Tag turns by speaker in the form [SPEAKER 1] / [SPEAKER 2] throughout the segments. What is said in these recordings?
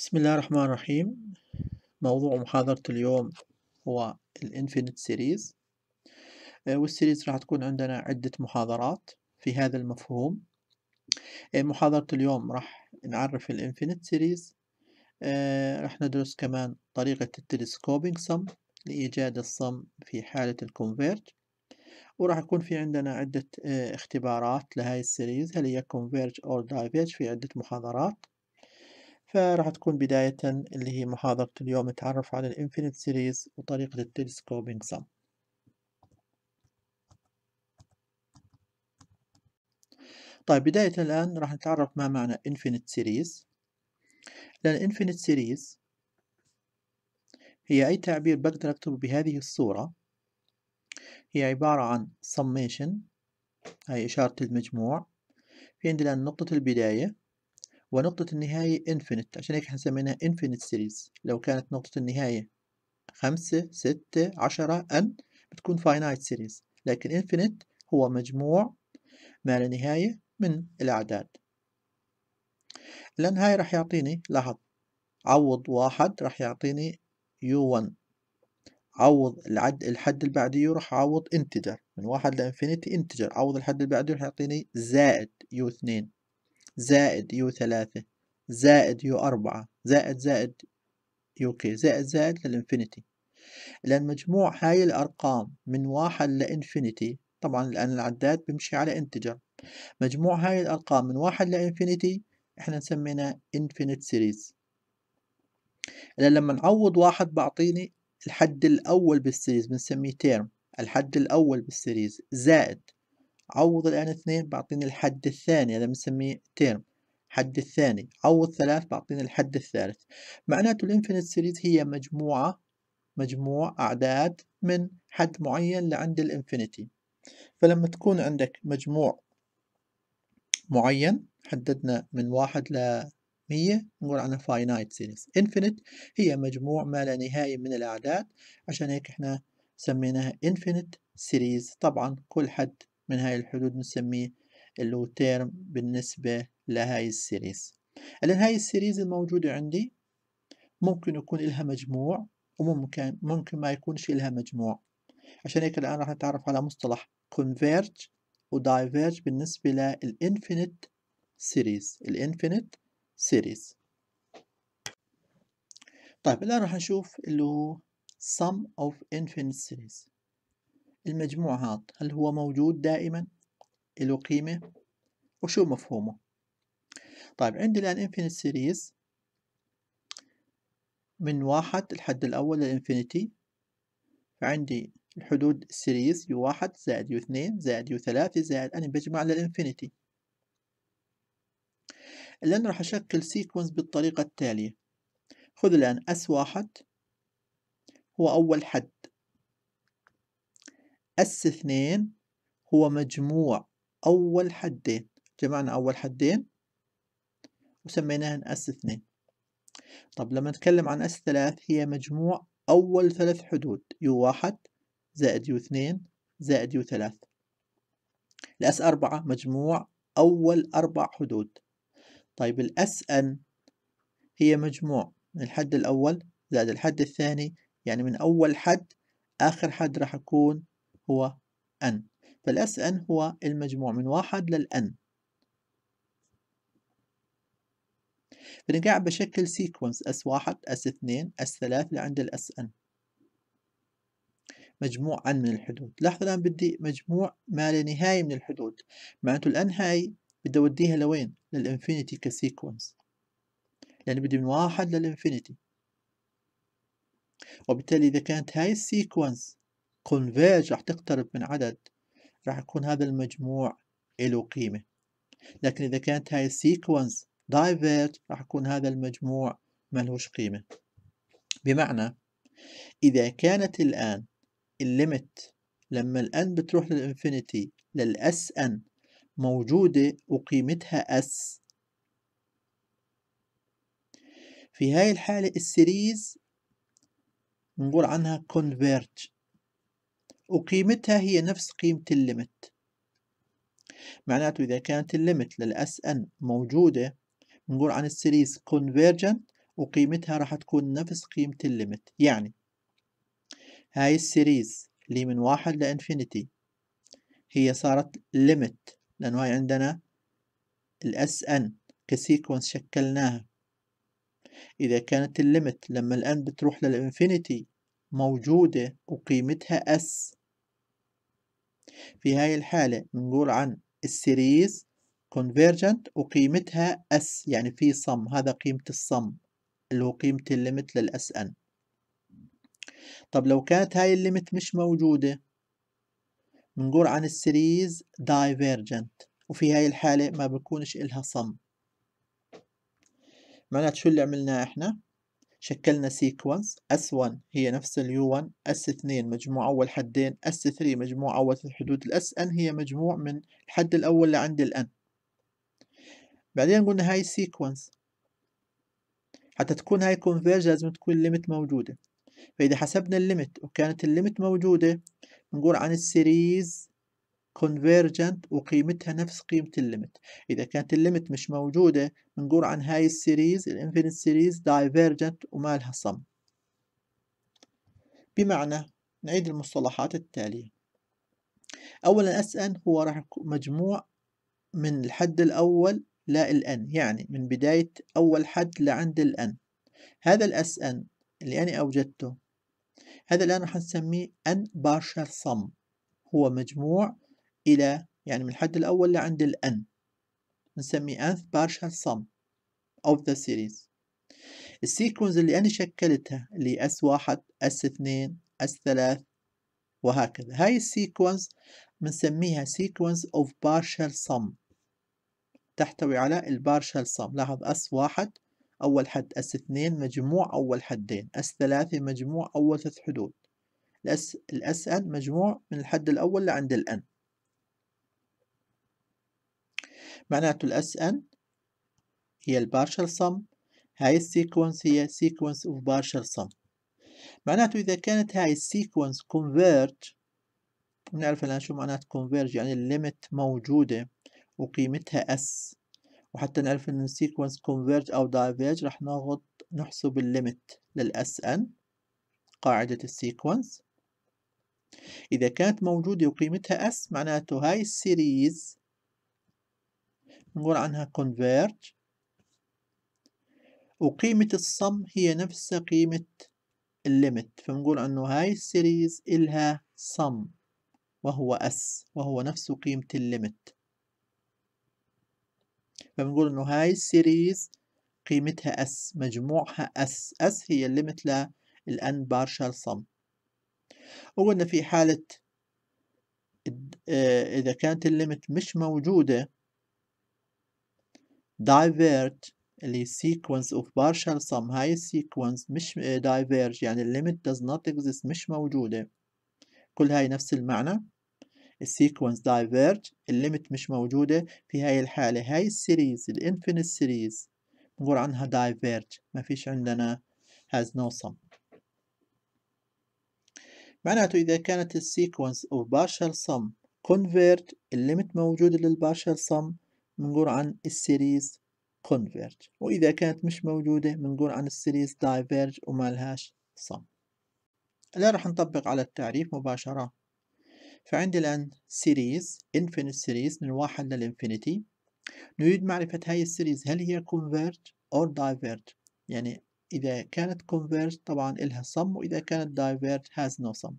[SPEAKER 1] بسم الله الرحمن الرحيم موضوع محاضرة اليوم هو الانفينيت سيريز آه، والسيريز راح تكون عندنا عدة محاضرات في هذا المفهوم آه، محاضرة اليوم راح نعرف الانفينيت سيريز آه، راح ندرس كمان طريقة التلسكوبينج صم لإيجاد الصم في حالة الكونفيرج وراح يكون في عندنا عدة اختبارات لهاي السيريز هل هي كونفيرج أو دايفيرج في عدة محاضرات فراح تكون بداية اللي هي محاضرة اليوم نتعرف على الانفينيت سيريز وطريقة التلسكوبينج سم طيب بداية الآن راح نتعرف ما معنى infinite series لأن infinite series هي أي تعبير بقدر أكتبه بهذه الصورة هي عبارة عن summation هي إشارة المجموع في عندي الآن نقطة البداية ونقطة النهاية إنفينيت عشان هيك إحنا سميناها إنفينيت سيريز لو كانت نقطة النهاية خمسة ستة عشرة إن بتكون فاينايت سيريز لكن إنفينيت هو مجموع ما لا نهاية من الأعداد لأن هاي راح يعطيني لاحظ عوض واحد راح يعطيني يو 1 عوض العد الحد اللي بعده راح أعوض انتجر من واحد لانفينيتي انتجر عوض الحد اللي بعده راح يعطيني زايد يو u2 زائد يو ثلاثة زائد يو أربعة زائد زائد يو كي زائد زائد للإنفينيتي لأن مجموع هاي الأرقام من واحد لإنفينيتي طبعا الآن العداد بيمشي على انتجر مجموع هاي الأرقام من واحد لإنفينيتي إحنا نسمينا إنفينيت سيريز لأن لما نعوض واحد بعطيني الحد الأول بالسيريز بنسميه تيرم الحد الأول بالسيريز زائد عوض الآن اثنين بعطيني الحد الثاني هذا بنسميه تيرم حد الثاني عوض ثلاث بعطيني الحد الثالث معناته الانفينيت سيريز هي مجموعة مجموع أعداد من حد معين لعند الانفينيتي فلما تكون عندك مجموع معين حددنا من واحد لمية نقول عنها فاينايت سيريز انفينيت هي مجموع ما لا نهاية من الأعداد عشان هيك احنا سميناها انفينيت سيريز طبعا كل حد من هاي الحدود نسميه اللي هو تيرم بالنسبة لهاي السيريز الآن هاي السيريز الموجودة عندي ممكن يكون إلها مجموع وممكن ممكن ما يكونش إلها مجموع عشان هيك الآن راح نتعرف على مصطلح converge ودايفيرج بالنسبة للإنفينيت سيريز الإنفينيت سيريز طيب الآن راح نشوف اللي هو sum of infinite series المجموع هذا هل هو موجود دائما له قيمة وشو مفهومه طيب عندي الآن infinite series من واحد الحد الأول للإنفينيتي فعندي الحدود السيريز يو واحد زائد يو اثنين زائد يو ثلاثة زائد أنا بجمع للإنفينيتي الآن راح أشكل سيكونس بالطريقة التالية خذ الآن أس واحد هو أول حد اس اثنين هو مجموع أول حدين جمعنا أول حدين وسميناهن أس اثنين طب لما نتكلم عن أس ثلاث هي مجموع أول ثلاث حدود يو واحد زائد يو اثنين زائد يو ثلاث الأس أربعة مجموع أول أربع حدود طيب الأس أن هي مجموع من الحد الأول زائد الحد الثاني يعني من أول حد آخر حد راح يكون هو n فالاس n هو المجموع من واحد للأن فأنا قاعد بشكل سيكونس اس واحد اس اثنين اس ثلاث لعند الاس n مجموع n من الحدود لاحظوا الآن بدي مجموع ما لا نهاية من الحدود معناته الان هاي بدي أوديها لوين للإنفينيتي كسيكونس لأن بدي من واحد للإنفينيتي وبالتالي إذا كانت هاي السيكونس كونفيرج راح تقترب من عدد راح يكون هذا المجموع له قيمة لكن إذا كانت هاي السيكونس دايفيرج راح يكون هذا المجموع ملهوش قيمة بمعنى إذا كانت الآن الليمت لما الآن بتروح للإنفينيتي للأس أن موجودة وقيمتها أس في هاي الحالة السيريز نقول عنها converge وقيمتها هي نفس قيمة الليمت معناته إذا كانت الليمت للأس أن موجودة نقول عن السيريز convergent وقيمتها راح تكون نفس قيمة الليمت يعني هاي السيريز اللي من واحد لانفينيتي هي صارت ليمت لأنه هاي عندنا الاس ان كسيكونس شكلناها إذا كانت الليمت لما الان بتروح للانفينيتي موجودة وقيمتها S في هاي الحالة بنقول عن السيريز كونفيرجنت وقيمتها S يعني في صم هذا قيمة الصم اللي هو قيمة الليمت للأس أن طب لو كانت هاي الليمت مش موجودة بنقول عن السيريز دايفيرجنت وفي هاي الحالة ما بكونش إلها صم معناته شو اللي عملناه إحنا شكلنا سيكونس S1 هي نفس ال U1 S2 مجموع أول حدين S3 مجموع أول حدود SN هي مجموع من الحد الأول لعند ال N بعدين قلنا هاي سيكونس حتى تكون هاي كونفيرج لازم تكون الليمت موجودة فإذا حسبنا الليمت وكانت الليمت موجودة بنقول عن السيريز convergent وقيمتها نفس قيمة الليمت إذا كانت الليمت مش موجودة بنقول عن هاي السيريز الانفينيت سيريز دايفيرجنت وما لها صم بمعنى نعيد المصطلحات التالية أولا اس ان هو راح مجموع من الحد الأول الان يعني من بداية أول حد لعند الان هذا الاس ان اللي أنا أوجدته هذا الآن راح نسميه ان بارشل صم هو مجموع إلى يعني من الحد الأول لعند الN نسمي nth partial sum of the series السيكونز اللي أنا شكلتها اللي S1 S2 S3 وهكذا هاي السيكونز بنسميها سيكونز of partial sum تحتوي على البارشال sum لاحظ S1 أول حد S2 مجموع أول حدين S3 مجموع أول ثلاث حدود الأس أن مجموع من الحد الأول لعند الN معناته الاس ان هي البارشل سم هاي السيكونس هي سيكونس اوف بارشل سم معناته إذا كانت هاي السيكونس converge بنعرف الآن شو معنات converge يعني الليمت موجودة وقيمتها اس وحتى نعرف إن السيكونس converge أو diverge راح ناخد نحسب الليمت للأس ان قاعدة السيكونس إذا كانت موجودة وقيمتها اس معناته هاي السيريز نقول عنها convert وقيمة الصم هي نفس قيمة الليمت فنقول أنه هاي السيريز إلها صم وهو أس وهو نفس قيمة الليمت فنقول إنه هاي السيريز قيمتها أس مجموعها أس أس هي الليمت للأن بارشال صم وقلنا في حالة آه، إذا كانت الليمت مش موجودة divert اللي sequence of partial sum هاي السيكونس مش آه، diverge يعني limit does not exist مش موجودة كل هاي نفس المعنى السيكونس diverge الليمت مش موجودة في هاي الحالة هاي السيريز الانفينيت سيريز نقول عنها diverge ما فيش عندنا has no sum معناته إذا كانت السيكونس of partial sum convert الليمت موجودة للبارشال sum بنقول عن السيريز كونفيرج وإذا كانت مش موجودة بنقول عن السيريز دايفيرج وما لهاش صم الآن رح نطبق على التعريف مباشرة فعندي الآن سيريز infinite سيريز من واحد للإنفينيتي نريد معرفة هاي السيريز هل هي كونفيرج أو دايفيرج يعني إذا كانت كونفيرج طبعا إلها صم وإذا كانت دايفيرج has no sum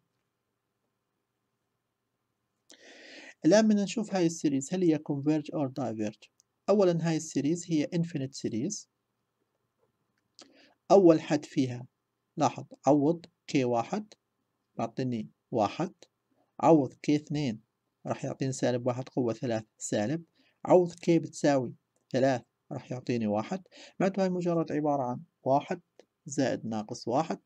[SPEAKER 1] الآن بدنا نشوف هاي السيريز هل هي converge أو diverge أولا هاي السيريز هي infinite series أول حد فيها لاحظ عوض k واحد بعطيني واحد عوض k اثنين راح يعطيني سالب واحد قوة ثلاث سالب عوض k بتساوي ثلاث راح يعطيني واحد معناته هاي مجرد عبارة عن واحد زائد ناقص واحد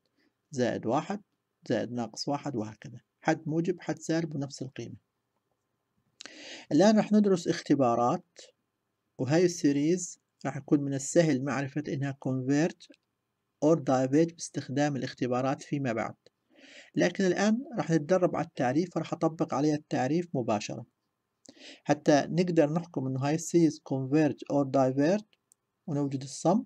[SPEAKER 1] زائد واحد زائد ناقص واحد وهكذا حد موجب حد سالب ونفس القيمة الآن رح ندرس اختبارات وهاي السيريز راح يكون من السهل معرفة إنها convert or divide باستخدام الاختبارات فيما بعد لكن الآن راح نتدرب على التعريف ورح أطبق عليها التعريف مباشرة حتى نقدر نحكم إنه هاي السيريز convert or divert ونوجد الصم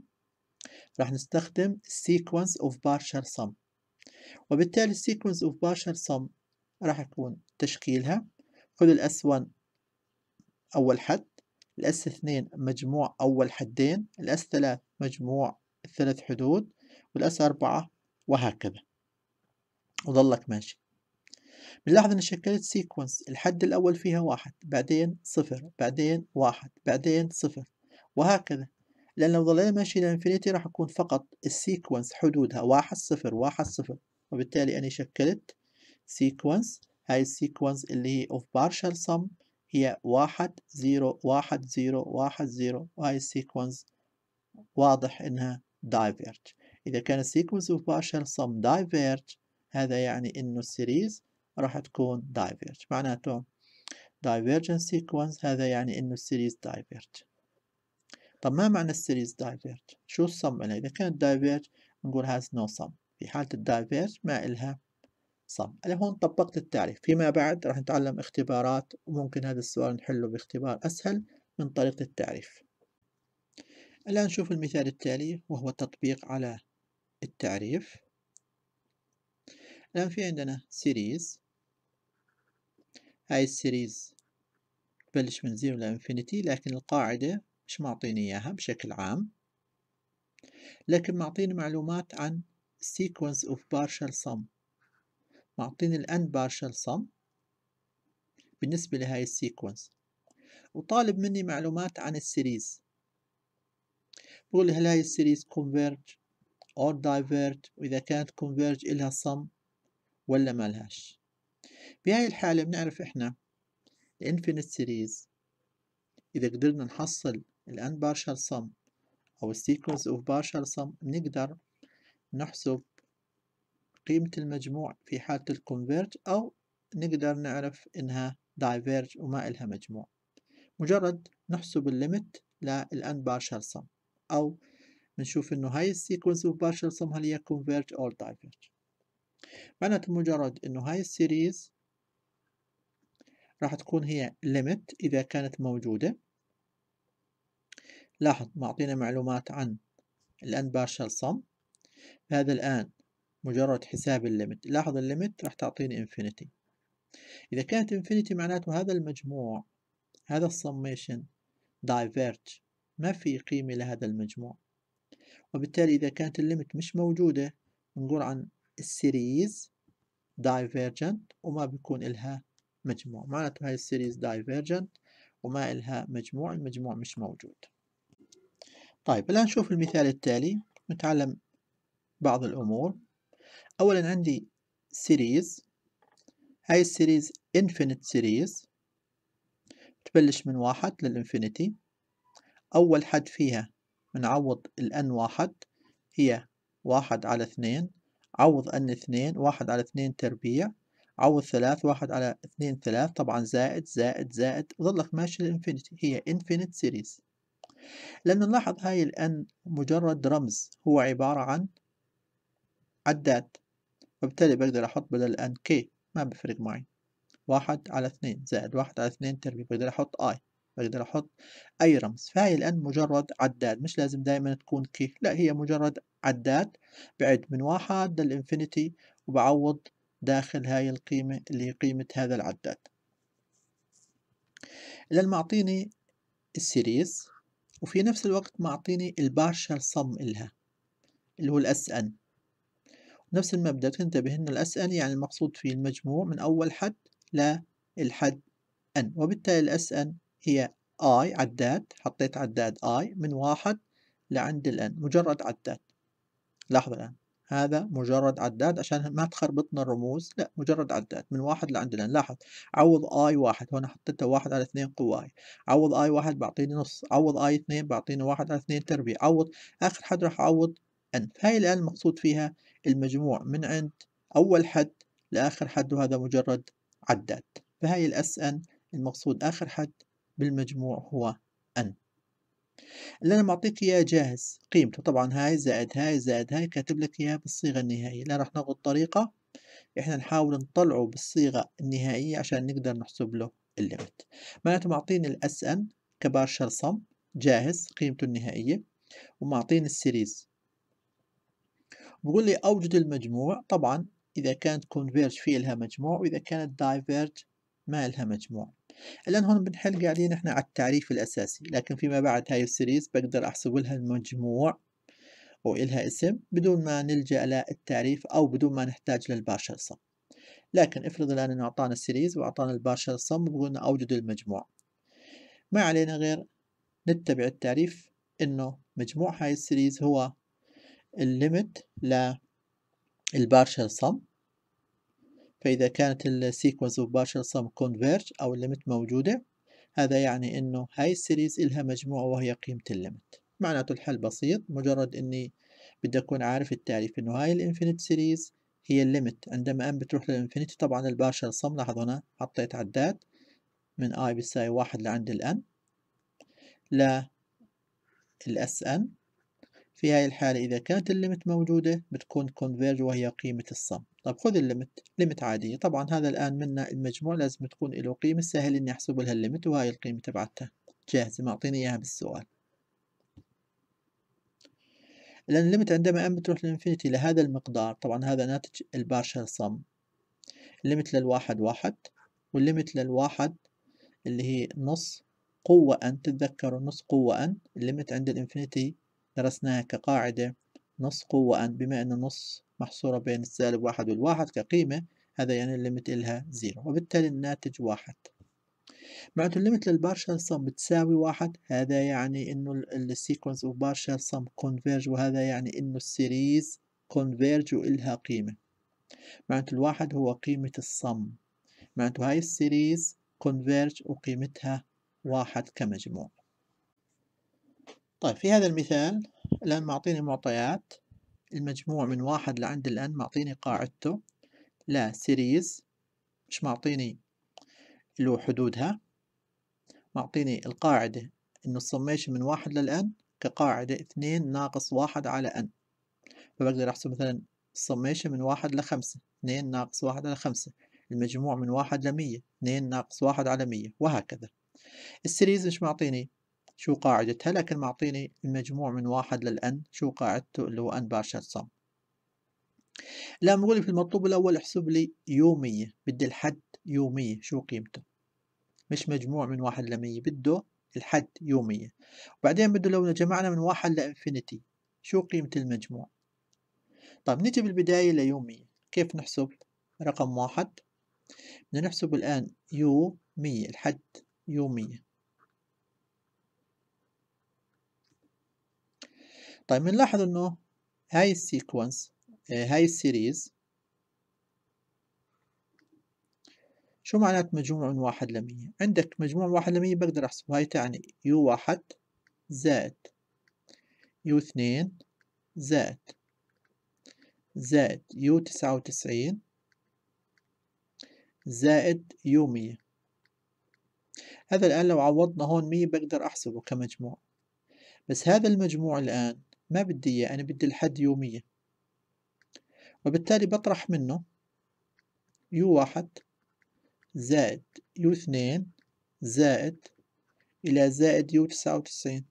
[SPEAKER 1] راح نستخدم sequence of partial sum وبالتالي sequence of partial sum راح يكون تشكيلها خذ الأس 1 أول حد الأس اثنين مجموع أول حدين الأس ثلاث مجموع الثلاث حدود والأس أربعة وهكذا وظلك ماشي بنلاحظ إن شكلت سيكونس الحد الأول فيها واحد بعدين صفر بعدين واحد بعدين صفر وهكذا لأن لو ظلينا ماشي لإنفينيتي راح يكون فقط السيكونس حدودها واحد صفر واحد صفر وبالتالي أنا شكلت سيكونس هاي السيكونس اللي هي of partial sum هي واحد زيرو واحد زيرو واحد زيرو وهي السيكونس واضح إنها دايفيرج إذا كان السيكونس أوف partial صم دايفيرج هذا يعني إنه السيريز راح تكون دايفيرج معناته دايفيرجن سيكونز هذا يعني إنه السيريز دايفيرج طب ما معنى السيريز دايفيرج شو الصم إذا كانت دايفيرج نقول هاز نو صم في حالة الدايفيرج ما إلها صم أنا هون طبقت التعريف فيما بعد راح نتعلم اختبارات وممكن هذا السؤال نحله باختبار أسهل من طريقة التعريف الآن نشوف المثال التالي وهو التطبيق على التعريف الآن في عندنا سيريز هاي السيريز تبلش من زيرو لانفينيتي لكن القاعدة مش معطيني إياها بشكل عام لكن معطيني معلومات عن sequence of partial sum معطيني الان بارشل صم بالنسبة لهاي السيكونس وطالب مني معلومات عن السيريز بقول هل هاي السيريز كونفيرج أو دايفيرج وإذا كانت كونفيرج إلها صم ولا ما لهاش بهاي الحالة بنعرف إحنا الانفينيت سيريز إذا قدرنا نحصل الأن بارشل صم أو السيكونس أوف بارشل صم بنقدر نحسب قيمة المجموع في حالة الكونفيرج أو نقدر نعرف إنها دايفيرج وما إلها مجموع مجرد نحسب الليمت للأن بارشال سم أو بنشوف إنه هاي السيكونس أوف بارشال سم هل هي كونفيرج أو دايفيرج معناته مجرد إنه هاي السيريز راح تكون هي ليمت إذا كانت موجودة لاحظ معطينا معلومات عن الان بارشال سم هذا الآن مجرد حساب الليمت لاحظ الليمت راح تعطيني انفينيتي إذا كانت انفينيتي معناته هذا المجموع هذا السميشن دايفيرج ما في قيمة لهذا المجموع وبالتالي إذا كانت الليمت مش موجودة نقول عن السيريز دايفيرجنت وما بيكون إلها مجموع معناته هاي السيريز دايفيرجنت وما إلها مجموع المجموع مش موجود طيب الآن نشوف المثال التالي نتعلم بعض الأمور أولا عندي سيريز هاي السيريز انفينيت سيريز تبلش من واحد للإنفينيتي أول حد فيها بنعوض الان واحد هي واحد على اثنين عوض ان اثنين واحد على اثنين تربيع عوض ثلاث واحد على اثنين ثلاث طبعا زائد زائد زائد وظلك ماشي للإنفينيتي هي انفينيت سيريز لأنه نلاحظ هاي الان مجرد رمز هو عبارة عن عداد وبالتالي بقدر أحط بدل n k ما بفرق معي واحد على اثنين زائد واحد على اثنين تربيع بقدر أحط i بقدر أحط أي رمز فهي الآن مجرد عداد مش لازم دائما تكون K لا هي مجرد عداد بعد من واحد للإنفينيتي وبعوض داخل هاي القيمة اللي هي قيمة هذا العداد لأن معطيني السيريز وفي نفس الوقت معطيني البارشل صم إلها اللي هو الأس أن نفس المبدأ تنتبه أن الأسأل يعني المقصود فيه المجموع من أول حد لا الحد أن وبالتالي الأسأل هي I عداد حطيت عداد I من واحد لعند الآن مجرد عداد لاحظ الآن هذا مجرد عداد عشان ما تخربطنا الرموز لا مجرد عداد من واحد لعند الآن لاحظ عوض آي واحد هنا حطيته واحد على اثنين قواي عوض آي واحد بعطيني نص عوض آي اثنين بعطيني واحد على اثنين تربيع عوض آخر حد راح أعوض أن فهي الآن المقصود فيها المجموع من عند أول حد لآخر حد وهذا مجرد عداد فهي الأس أن المقصود آخر حد بالمجموع هو أن اللي أنا معطيك إياه جاهز قيمته طبعا هاي زائد هاي زائد هاي كاتب لك إياه بالصيغة النهائية لا راح ناخذ طريقة إحنا نحاول نطلعه بالصيغة النهائية عشان نقدر نحسب له الليمت معناته معطيني الأس أن كبارشل صم جاهز قيمته النهائية ومعطيني السيريز بقول لي أوجد المجموع طبعا إذا كانت converge في لها مجموع وإذا كانت diverge ما لها مجموع الآن هون بنحل قاعدين إحنا على التعريف الأساسي لكن فيما بعد هاي السيريز بقدر أحسب لها المجموع وإلها اسم بدون ما نلجأ للتعريف أو بدون ما نحتاج للبارشل صم لكن افرض الآن أنه أعطانا السيريز وأعطانا البارشل صم وبقولنا أوجد المجموع ما علينا غير نتبع التعريف أنه مجموع هاي السيريز هو الليمت للبارشل صم فإذا كانت السيكونس اوف بارشل صم كونفيرج أو الليمت موجودة هذا يعني إنه هاي السيريز إلها مجموعة وهي قيمة الليمت معناته الحل بسيط مجرد إني بدي أكون عارف التعريف إنه هاي الإنفينيت سيريز هي الليمت عندما أن بتروح للإنفينيتي طبعا البارشل صم لاحظ هنا حطيت عداد من i بيساوي واحد لعند الأن ل الاس ان في هاي الحالة إذا كانت الليمت موجودة بتكون كونفيرج وهي قيمة الصم طب خذ الليمت ليمت عادية طبعا هذا الآن منا المجموع لازم تكون له قيمة سهل إني أحسب لها الليمت وهاي القيمة تبعتها جاهزة معطيني إياها بالسؤال لأن الليمت عندما أم بتروح للإنفينيتي لهذا المقدار طبعا هذا ناتج البارشل صم الليمت للواحد واحد والليمت للواحد اللي هي نص قوة أن تتذكروا نص قوة أن الليمت عند الإنفينيتي درسناها كقاعدة نص قوة أن بما أن النص محصورة بين السالب واحد والواحد كقيمة هذا يعني الليمت إلها زيرو وبالتالي الناتج واحد معناته الليمت للبارشال صم بتساوي واحد هذا يعني انه السيكونس اوف بارشال صم كونفيرج وهذا يعني انه السيريز كونفيرج وإلها قيمة معناته الواحد هو قيمة الصم معناته هاي السيريز كونفيرج وقيمتها واحد كمجموع طيب في هذا المثال الآن معطيني معطيات المجموع من واحد لعند الآن معطيني قاعدته لا سيريز مش معطيني له حدودها معطيني القاعدة إنه السميشن من واحد للآن كقاعدة اثنين ناقص واحد على أن فبقدر أحسب مثلا السميشن من واحد لخمسة اثنين ناقص واحد على خمسة المجموع من واحد لمية اثنين ناقص واحد على مية وهكذا السيريز مش معطيني شو قاعدتها لكن معطيني المجموع من واحد للأن شو قاعدته اللي هو أن بارشة صم لا نقول في المطلوب الأول احسب لي يومية بدي الحد يومية شو قيمته مش مجموع من واحد لمية بده الحد يومية وبعدين بده لو جمعنا من واحد لإنفينيتي شو قيمة المجموع طيب نجي بالبداية ليومية كيف نحسب رقم واحد بدنا نحسب الآن يو مية الحد يومية طيب بنلاحظ انه هاي السيكونس آه، هاي السيريز شو معنات مجموع من واحد لمية؟ عندك مجموع من واحد لمية بقدر أحسبه هاي تعني يو واحد زائد يو اثنين زائد زائد يو تسعة وتسعين زائد يو مية هذا الآن لو عوضنا هون مية بقدر أحسبه كمجموع بس هذا المجموع الآن ما بدي إياه أنا بدي الحد يومية وبالتالي بطرح منه يو واحد زائد يو اثنين زائد إلى زائد يو تسعة وتسعين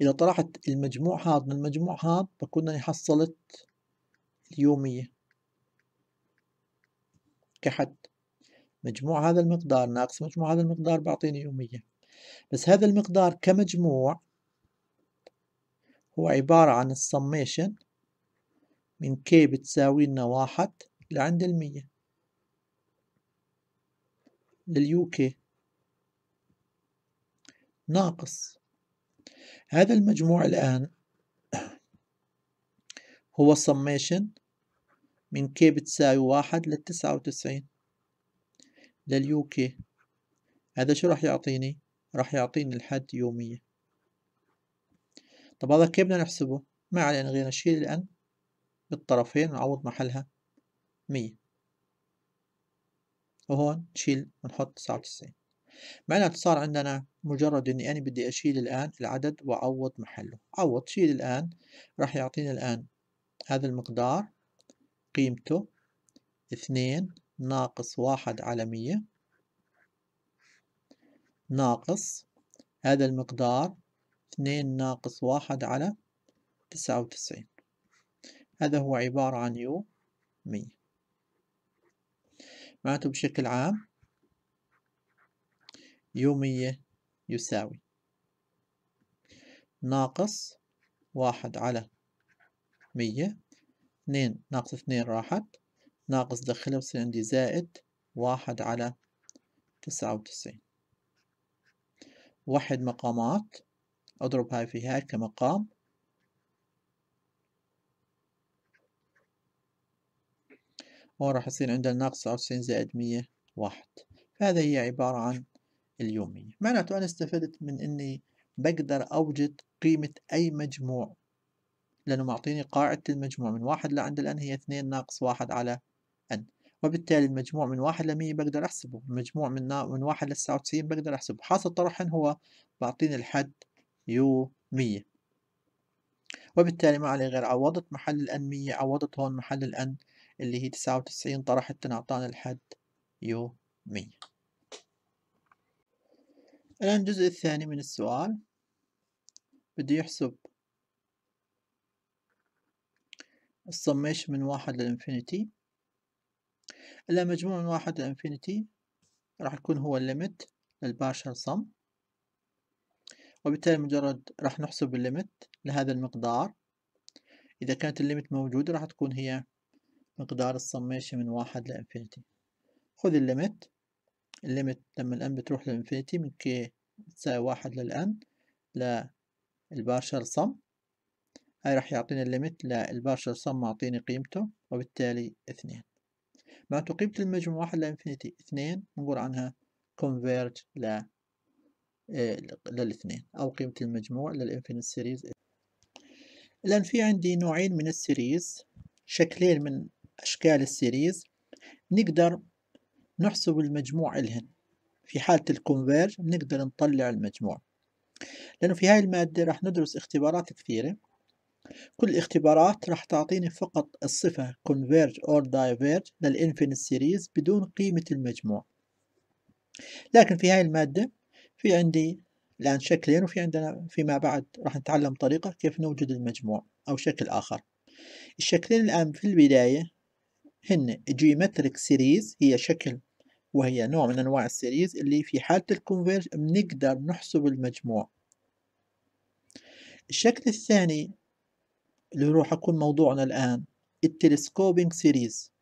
[SPEAKER 1] إذا طرحت المجموع هذا من المجموع هذا بكون أني حصلت اليومية كحد مجموع هذا المقدار ناقص مجموع هذا المقدار بعطيني يومية بس هذا المقدار كمجموع هو عبارة عن السميشن من كي بتساوي لنا واحد لعند المية لليو كي ناقص هذا المجموع الآن هو سميشن من كي بتساوي واحد للتسعة وتسعين لليو كي هذا شو راح يعطيني راح يعطيني الحد يومية طب هذا كيف بدنا نحسبه ما علينا غير نشيل الان بالطرفين ونعوض محلها مية وهون نشيل ونحط تسعة وتسعين معناته صار عندنا مجرد اني انا بدي اشيل الان العدد واعوض محله عوض شيل الان راح يعطيني الان هذا المقدار قيمته اثنين ناقص واحد على مية ناقص هذا المقدار اثنين ناقص واحد على تسعة وتسعين هذا هو عبارة عن يو مية معناته بشكل عام يو مية يساوي ناقص واحد على مية اثنين ناقص اثنين راحت ناقص دخلها وصير عندي زائد واحد على تسعة وتسعين وحد مقامات أضرب هاي في هاي كمقام وراح يصير عندنا ناقص وتسعين زائد مية واحد فهذا هي عبارة عن اليومية معناته أنا استفدت من أني بقدر أوجد قيمة أي مجموع لأنه معطيني قاعدة المجموع من واحد لعند الآن هي اثنين ناقص واحد على أن وبالتالي المجموع من واحد لمية بقدر أحسبه المجموع من من واحد لتسعة وتسعين بقدر أحسبه حاصل طرحا هو بعطيني الحد يو مية وبالتالي ما عليه غير عوضت محل الان مية عوضت هون محل الان اللي هي تسعة وتسعين طرحت تنعطاني الحد يو مية الآن الجزء الثاني من السؤال بدي يحسب الصميش من واحد للإنفينيتي إلا مجموع من واحد لإنفينيتي راح يكون هو الليمت للبارشل صم وبالتالي مجرد راح نحسب الليمت لهذا المقدار إذا كانت الليمت موجودة راح تكون هي مقدار الصميشة من واحد لإنفينيتي خذ الليمت الليمت لما الان بتروح للانفينيتي من كي تساوي واحد للان للبارشل صم هاي راح يعطيني الليمت للبارشل صم معطيني قيمته وبالتالي اثنين بعد قيمة المجموع واحد لإنفينيتي اثنين نقول عنها كونفيرج ل للاثنين أو قيمة المجموع للإنفينيت سيريز الآن في عندي نوعين من السيريز شكلين من أشكال السيريز نقدر نحسب المجموع إلهن في حالة الكونفيرج نقدر نطلع المجموع لأنه في هاي المادة راح ندرس اختبارات كثيرة كل اختبارات راح تعطيني فقط الصفة converge or diverge للinfinite series بدون قيمة المجموع لكن في هاي المادة في عندي الآن شكلين وفي عندنا فيما بعد راح نتعلم طريقة كيف نوجد المجموع أو شكل آخر الشكلين الآن في البداية هن geometric series هي شكل وهي نوع من أنواع السيريز اللي في حالة الكونفيرج بنقدر نحسب المجموع الشكل الثاني اللي راح يكون موضوعنا الآن التلسكوبينج سيريز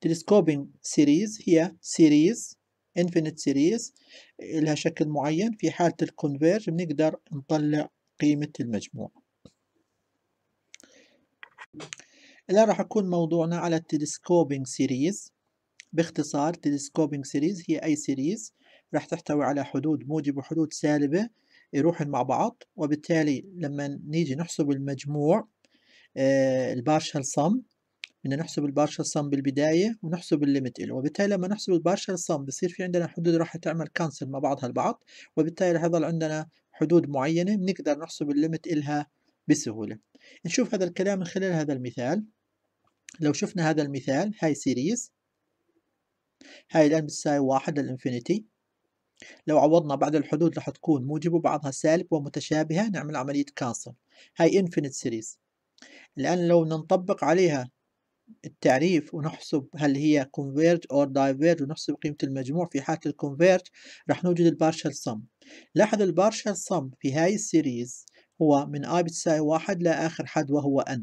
[SPEAKER 1] تلسكوبينج سيريز هي سيريز انفينيت سيريز لها شكل معين في حالة الكونفيرج بنقدر نطلع قيمة المجموع الآن راح يكون موضوعنا على التلسكوبينج سيريز باختصار تلسكوبينج سيريز هي أي سيريز راح تحتوي على حدود موجبة وحدود سالبة يروحن مع بعض وبالتالي لما نيجي نحسب المجموع البارشل صم بدنا نحسب البارشل صم بالبداية ونحسب الليمت له وبالتالي لما نحسب البارشل صم بصير في عندنا حدود راح تعمل كانسل مع بعضها البعض وبالتالي راح يضل عندنا حدود معينة بنقدر نحسب الليمت إلها بسهولة نشوف هذا الكلام من خلال هذا المثال لو شفنا هذا المثال هاي سيريز هاي الآن بتساوي واحد للإنفينيتي لو عوضنا بعض الحدود رح تكون موجب وبعضها سالب ومتشابهة نعمل عملية كاسل هاي انفينيت سيريز الآن لو نطبق عليها التعريف ونحسب هل هي كونفيرج or diverge ونحسب قيمة المجموع في حالة الكونفيرج رح نوجد البارشل sum لاحظ البارشل sum في هاي السيريز هو من i بتساوي واحد لآخر حد وهو n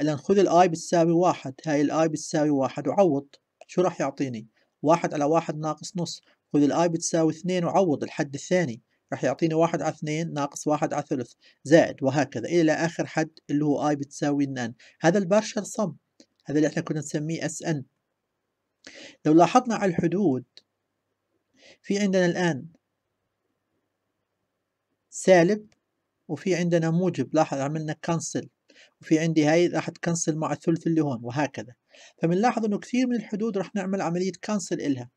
[SPEAKER 1] الآن خذ ال i بتساوي واحد هاي ال i بتساوي واحد وعوض شو راح يعطيني واحد على واحد ناقص نص خذ الآي بتساوي اثنين وعوض الحد الثاني راح يعطيني واحد على اثنين ناقص واحد على ثلث زائد وهكذا إلى آخر حد اللي هو آي بتساوي نان هذا البارشل صم هذا اللي احنا كنا نسميه اس ان لو لاحظنا على الحدود في عندنا الآن سالب وفي عندنا موجب لاحظ عملنا كنسل وفي عندي هاي راح تكنسل مع الثلث اللي هون وهكذا فبنلاحظ انه كثير من الحدود رح نعمل عملية كانسل إلها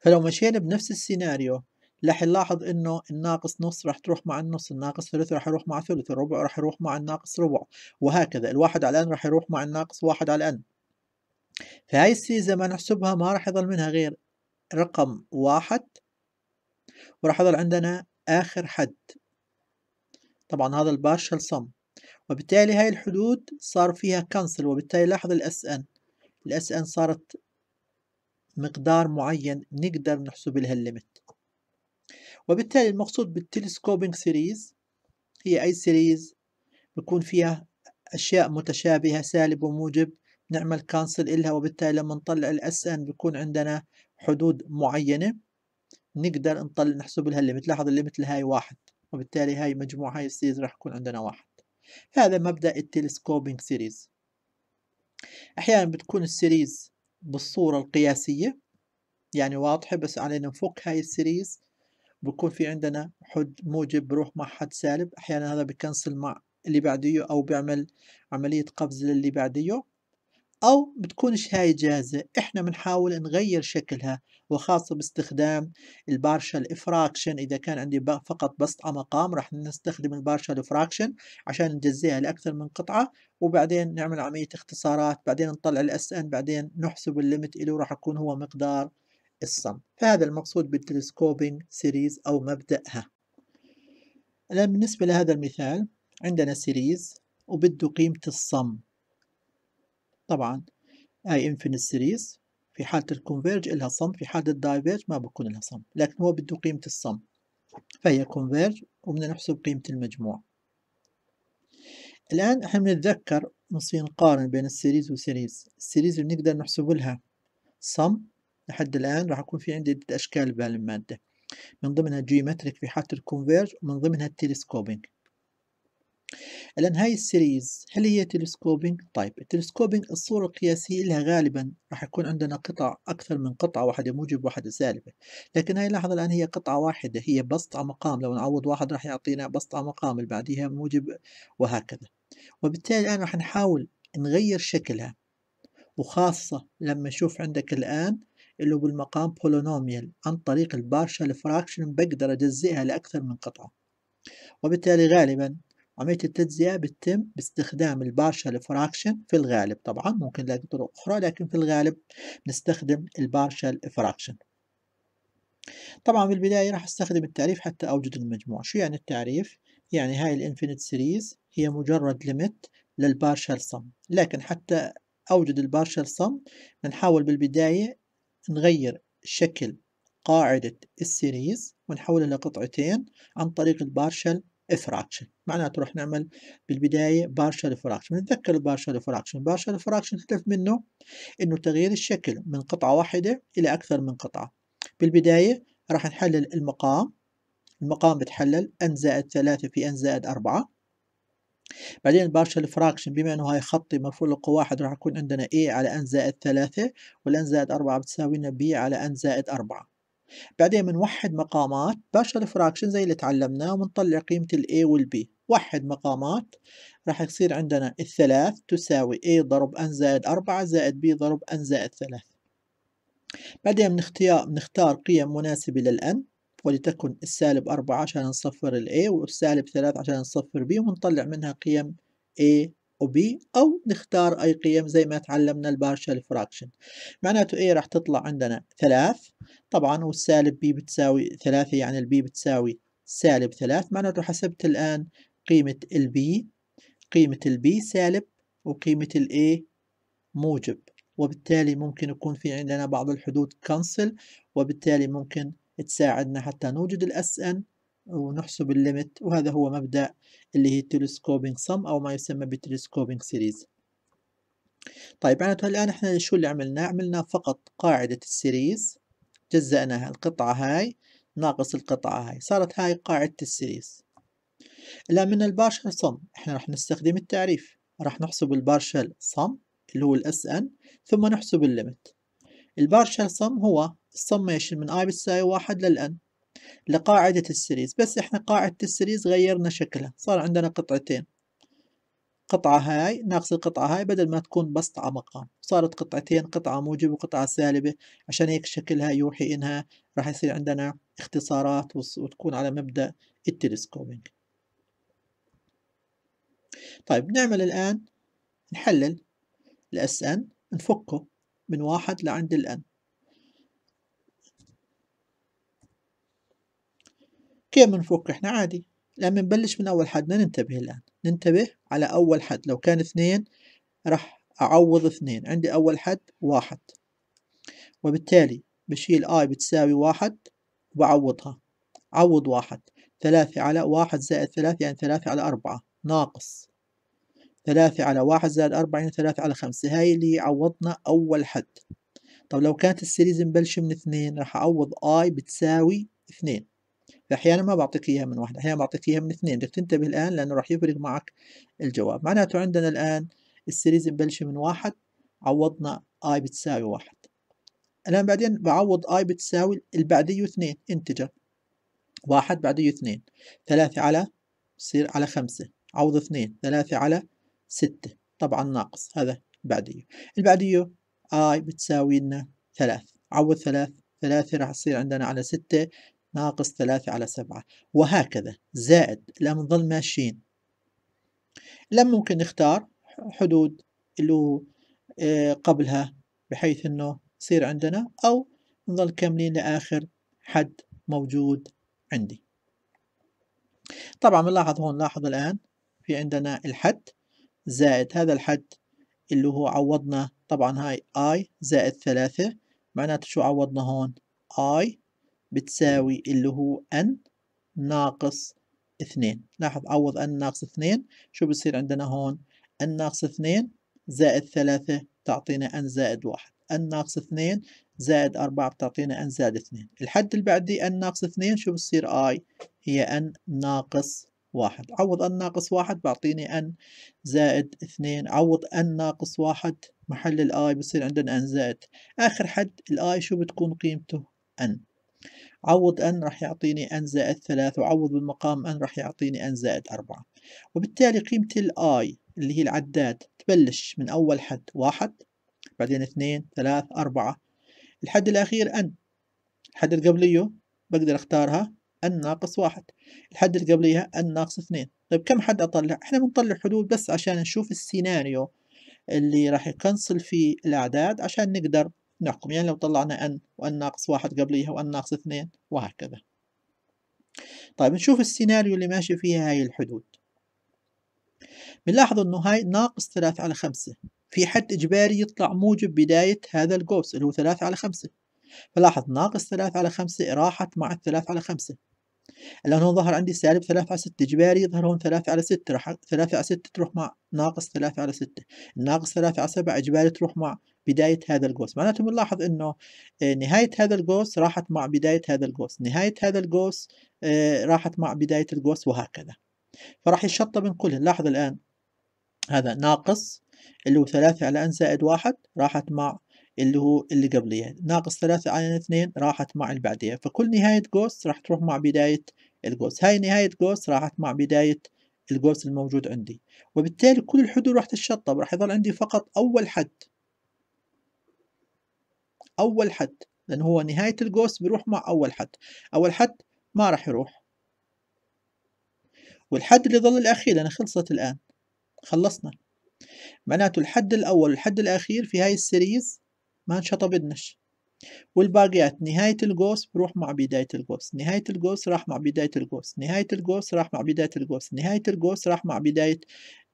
[SPEAKER 1] فلو مشينا بنفس السيناريو رح نلاحظ انه الناقص نص رح تروح مع النص الناقص ثلث رح يروح مع ثلث الربع رح يروح مع الناقص ربع وهكذا الواحد على ان رح يروح مع الناقص واحد على ان فهاي السيزة ما نحسبها ما رح يظل منها غير رقم واحد ورح يظل عندنا آخر حد طبعا هذا البارشل صم وبالتالي هاي الحدود صار فيها كنسل وبالتالي لاحظ الاس ان الاس ان صارت مقدار معين نقدر نحسب لها الليمت وبالتالي المقصود بالتلسكوبينج سيريز هي أي سيريز بكون فيها أشياء متشابهة سالب وموجب نعمل كانسل إلها وبالتالي لما نطلع الاس ان بيكون عندنا حدود معينة نقدر نطلع نحسب لها الليمت لاحظ الليمت لهاي واحد وبالتالي هاي مجموع هاي السيريز راح يكون عندنا واحد هذا مبدأ التلسكوبينج سيريز أحيانا بتكون السيريز بالصورة القياسية يعني واضحة بس علينا نفك هاي السيريز بكون في عندنا حد موجب بروح مع حد سالب أحيانا هذا بكنسل مع اللي بعديه أو بيعمل عملية قفز للي بعديه أو بتكونش هاي جاهزة إحنا بنحاول نغير شكلها وخاصة باستخدام البارشال إفراكشن إذا كان عندي فقط بسطة مقام راح نستخدم البارشال إفراكشن عشان نجزئها لأكثر من قطعة وبعدين نعمل عملية اختصارات بعدين نطلع الأس إن بعدين نحسب الليمت إله راح يكون هو مقدار الصم فهذا المقصود بالتلسكوبينج سيريز أو مبدأها الآن بالنسبة لهذا المثال عندنا سيريز وبده قيمة الصم طبعا اي انفينيت سيريز في حالة الكونفيرج إلها صم في حالة الدايفيرج ما بكون لها صم لكن هو بده قيمة الصم فهي كونفيرج وبدنا نحسب قيمة المجموع الآن احنا بنتذكر نصير نقارن بين السيريز وسيريز السيريز اللي بنقدر نحسب لها صم لحد الآن راح يكون في عندي عدة أشكال بالماده من ضمنها جيومتريك في حالة الكونفيرج ومن ضمنها التلسكوبينج الآن هاي السيريز هل هي تلسكوبينج؟ طيب التلسكوبينج الصورة القياسية لها غالبا راح يكون عندنا قطع أكثر من قطعة واحدة موجب واحدة سالبة لكن هاي لاحظ الآن هي قطعة واحدة هي بسط مقام لو نعوض واحد راح يعطينا بسط مقام اللي بعديها موجب وهكذا وبالتالي الآن راح نحاول نغير شكلها وخاصة لما نشوف عندك الآن اللي بالمقام بولونوميال عن طريق البارشال فراكشن بقدر أجزئها لأكثر من قطعة وبالتالي غالبا عملية التجزئة بتتم باستخدام البارشال فراكشن في الغالب طبعا ممكن نلاقي طرق أخرى لكن في الغالب نستخدم البارشال فراكشن طبعا في البداية راح استخدم التعريف حتى أوجد المجموع شو يعني التعريف؟ يعني هاي الانفينيت سيريز هي مجرد ليميت للبارشال صم لكن حتى أوجد البارشال صم بنحاول بالبداية نغير شكل قاعدة السيريز ونحولها لقطعتين عن طريق البارشال فراكشن معناته راح نعمل بالبداية بارشل فراكشن نتذكر البارشل فراكشن بارشل فراكشن هدف منه انه تغيير الشكل من قطعة واحدة الى اكثر من قطعة بالبداية راح نحلل المقام المقام بتحلل n زائد 3 في n زائد 4 بعدين البارشل فراكشن بما انه هاي خطي مفروض لقوة واحد راح يكون عندنا a على n زائد 3 وال n زائد 4 بتساوي لنا b على n زائد 4 بعدين بنوحد مقامات باش فراكشن زي اللي تعلمناه وبنطلع قيمة ال A وال B وحد مقامات راح يصير عندنا الثلاث تساوي A ضرب N زائد 4 زائد B ضرب N زائد 3 بعدين بنختار بنختار قيم مناسبة للN ولتكن السالب 4 عشان نصفر ال A والسالب 3 عشان نصفر B ونطلع منها قيم A وبي أو نختار أي قيم زي ما تعلمنا البارشل فراكشن معناته إيه راح تطلع عندنا ثلاث طبعا والسالب بي بتساوي ثلاثة يعني البي بتساوي سالب ثلاث معناته حسبت الآن قيمة البي قيمة البي سالب وقيمة الاي موجب وبالتالي ممكن يكون في عندنا بعض الحدود كنسل وبالتالي ممكن تساعدنا حتى نوجد الأس أن ونحسب الليمت وهذا هو مبدأ اللي هي تلسكوبينج صم أو ما يسمى بتلسكوبينج سيريز طيب معناته يعني الآن احنا شو اللي عملناه؟ عملنا فقط قاعدة السيريز جزأناها القطعة هاي ناقص القطعة هاي صارت هاي قاعدة السيريز الآن من البارشل صم احنا راح نستخدم التعريف راح نحسب البارشل صم اللي هو الاس ان ثم نحسب الليمت البارشل صم هو الصم من اي بتساوي واحد للان لقاعدة السيريز بس احنا قاعدة السيريز غيرنا شكلها صار عندنا قطعتين قطعة هاي ناقص القطعة هاي بدل ما تكون بسط مقام صارت قطعتين قطعة موجبة وقطعة سالبة عشان هيك شكلها يوحي إنها راح يصير عندنا اختصارات وتكون على مبدأ التلسكوبينج طيب نعمل الآن نحلل الأس أن نفكه من واحد لعند الأن كيف بنفك احنا عادي لما بنبلش من أول حد ننتبه الآن ننتبه على أول حد لو كان اثنين راح أعوض اثنين عندي أول حد واحد وبالتالي بشيل اي بتساوي واحد وبعوضها عوض واحد ثلاثة على واحد زائد ثلاثة يعني ثلاثة على أربعة ناقص ثلاثة على واحد زائد أربعة يعني ثلاثة على خمسة هاي اللي عوضنا أول حد طب لو كانت السيريز مبلشة من اثنين راح أعوض اي بتساوي اثنين فاحيانا ما بعطيك اياها من واحد احيانا بعطيك اياها من اثنين بدك تنتبه الان لانه راح يفرق معك الجواب معناته عندنا الان السيريز مبلشة من واحد عوضنا اي بتساوي واحد الان بعدين بعوض اي بتساوي اللي بعديه اثنين انتجر واحد بعديه اثنين ثلاثة على بصير على خمسة عوض اثنين ثلاثة على ستة طبعا ناقص هذا بعديه اللي اي بتساوي لنا ثلاث عوض ثلاث ثلاثة راح تصير عندنا على ستة ناقص ثلاثة على سبعة وهكذا زائد لا نظل ماشيين لم ممكن نختار حدود اللي هو آه، قبلها بحيث انه يصير عندنا او نظل كاملين لاخر حد موجود عندي طبعا بنلاحظ هون لاحظ الان في عندنا الحد زائد هذا الحد اللي هو عوضنا طبعا هاي i زائد ثلاثة معناته شو عوضنا هون i بتساوي اللي هو n ناقص اثنين لاحظ عوض n ناقص اثنين شو بصير عندنا هون n ناقص اثنين زائد ثلاثة تعطينا n زائد واحد n ناقص اثنين زائد أربعة بتعطينا n زائد اثنين الحد اللي بعدي n ناقص اثنين شو بصير i هي n ناقص واحد عوض n ناقص واحد بعطيني n زائد اثنين عوض n ناقص واحد محل الاي بصير عندنا n زائد آخر حد الاي شو بتكون قيمته n عوض أن راح يعطيني أن زائد ثلاث وعوض بالمقام أن راح يعطيني أن زائد أربعة وبالتالي قيمة الآي اللي هي العداد تبلش من أول حد واحد بعدين اثنين ثلاث أربعة الحد الأخير أن الحد اللي قبليه بقدر أختارها أن ناقص واحد الحد اللي قبليها أن ناقص اثنين طيب كم حد أطلع؟ إحنا بنطلع حدود بس عشان نشوف السيناريو اللي راح يكنسل فيه الأعداد عشان نقدر نحكم يعني لو طلعنا أن وأن ناقص واحد قبليها وأن ناقص اثنين وهكذا طيب نشوف السيناريو اللي ماشي فيها هاي الحدود بنلاحظ أنه هاي ناقص ثلاثة على خمسة في حد إجباري يطلع موجب بداية هذا القوس اللي هو ثلاثة على خمسة فلاحظ ناقص ثلاثة على خمسة راحت مع الثلاثة على خمسة الآن هون ظهر عندي سالب ثلاثة على ستة إجباري يظهر هون ثلاثة على ستة راح ثلاثة على ستة تروح مع ناقص ثلاثة على ستة ناقص ثلاثة على سبعة إجباري تروح مع بداية هذا القوس معناته بنلاحظ إنه آه، نهاية هذا القوس راحت مع بداية هذا القوس نهاية هذا القوس آه، راحت مع بداية القوس وهكذا فراح يشطب بين كلهن لاحظ الآن هذا ناقص اللي هو ثلاثة على أن زائد واحد راحت مع اللي هو اللي قبليها يعني. ناقص ثلاثة على آية اثنين راحت مع اللي بعديها فكل نهاية قوس راح تروح مع بداية القوس هاي نهاية قوس راحت مع بداية القوس الموجود عندي وبالتالي كل الحدود راح تتشطب راح يظل عندي فقط أول حد أول حد لأنه هو نهاية القوس بيروح مع أول حد أول حد ما راح يروح والحد اللي ظل الأخير أنا خلصت الآن خلصنا معناته الحد الأول والحد الأخير في هاي السيريز ما انشطبتناش والباقيات نهاية القوس بروح مع بداية القوس نهاية القوس راح مع بداية القوس نهاية القوس راح مع بداية القوس نهاية القوس راح مع بداية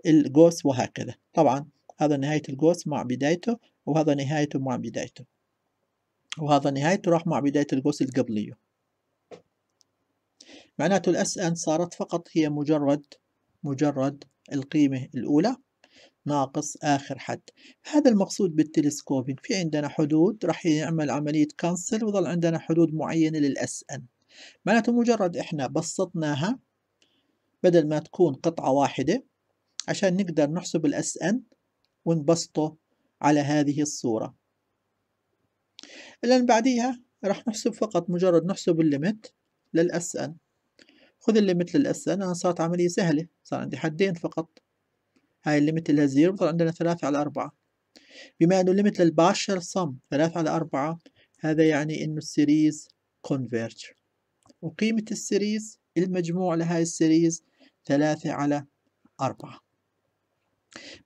[SPEAKER 1] القوس وهكذا طبعا هذا نهاية القوس مع بدايته وهذا نهايته مع بدايته وهذا نهايته راح مع بداية القوس القبليه معناته ان صارت فقط هي مجرد مجرد القيمة الأولى ناقص آخر حد هذا المقصود بالتلسكوبينج في عندنا حدود راح يعمل عملية كانسل وظل عندنا حدود معينة للأس أن معناته مجرد إحنا بسطناها بدل ما تكون قطعة واحدة عشان نقدر نحسب الأس أن ونبسطه على هذه الصورة الآن بعديها راح نحسب فقط مجرد نحسب الليمت للأس أن خذ الليمت للأس أن أنا صارت عملية سهلة صار عندي حدين فقط هاي الليمت هي زيرو بضل عندنا ثلاثة على أربعة بما أنه الليمت للباشر صم ثلاثة على أربعة هذا يعني أنه السيريز كونفيرج وقيمة السيريز المجموع لهاي السيريز ثلاثة على أربعة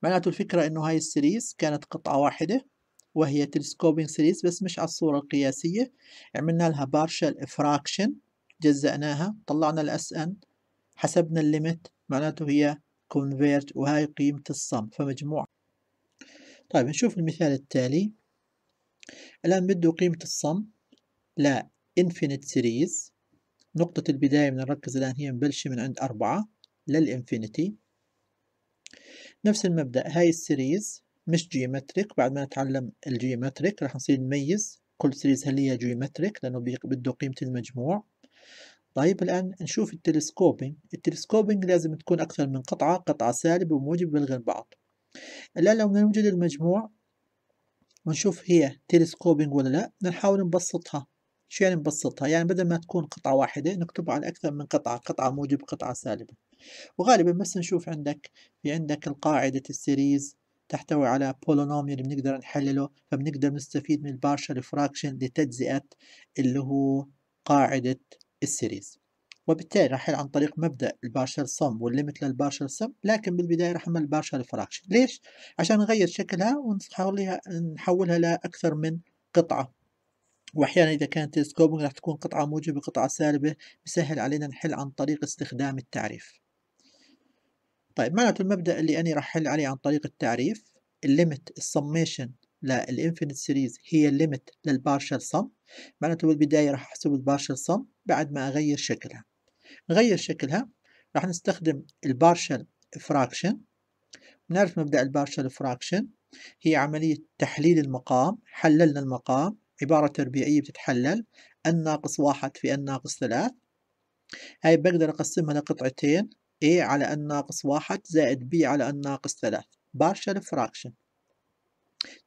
[SPEAKER 1] معناته الفكرة أنه هاي السيريز كانت قطعة واحدة وهي تلسكوبينج سيريز بس مش على الصورة القياسية عملنا لها بارشل افراكشن جزأناها طلعنا الأس ان حسبنا الليمت معناته هي convert وهاي قيمة الصم فمجموع طيب نشوف المثال التالي الآن بده قيمة الصم لا infinite series نقطة البداية نركز الآن هي مبلشة من عند أربعة للإنفينيتي نفس المبدأ هاي السيريز مش جيومتريك بعد ما نتعلم الجيومتريك رح نصير نميز كل سيريز هل هي جيومتريك لأنه بده قيمة المجموع طيب الآن نشوف التلسكوبينج التلسكوبينج لازم تكون أكثر من قطعة قطعة سالبة وموجب بلغن بعض الآن لو نوجد المجموع ونشوف هي تلسكوبينج ولا لا نحاول نبسطها شو يعني نبسطها يعني بدل ما تكون قطعة واحدة نكتبها على أكثر من قطعة قطعة موجب قطعة سالبة وغالبا بس نشوف عندك في عندك القاعدة السيريز تحتوي على بولونوميال بنقدر نحلله فبنقدر نستفيد من البارشال فراكشن لتجزئة اللي هو قاعدة السيريز وبالتالي راح عن طريق مبدا البارشل سم والليمت للبارشل سم لكن بالبدايه راح نعمل بارشل فراكشن ليش عشان نغير شكلها ونحولها نحولها لاكثر من قطعه واحيانا اذا كانت تلسكوبنج راح تكون قطعه موجبه قطعه سالبه بسهل علينا نحل عن طريق استخدام التعريف طيب معناته المبدا اللي انا راح احل عليه عن طريق التعريف الليمت السميشن للانفينيت سيريز هي الليمت للبارشل صم معناته بالبداية راح أحسب البارشل صم بعد ما أغير شكلها نغير شكلها راح نستخدم البارشل فراكشن نعرف مبدأ البارشل فراكشن هي عملية تحليل المقام حللنا المقام عبارة تربيعية بتتحلل n ناقص واحد في n ناقص ثلاث هاي بقدر أقسمها لقطعتين a على n ناقص واحد زائد b على n ناقص ثلاث partial fraction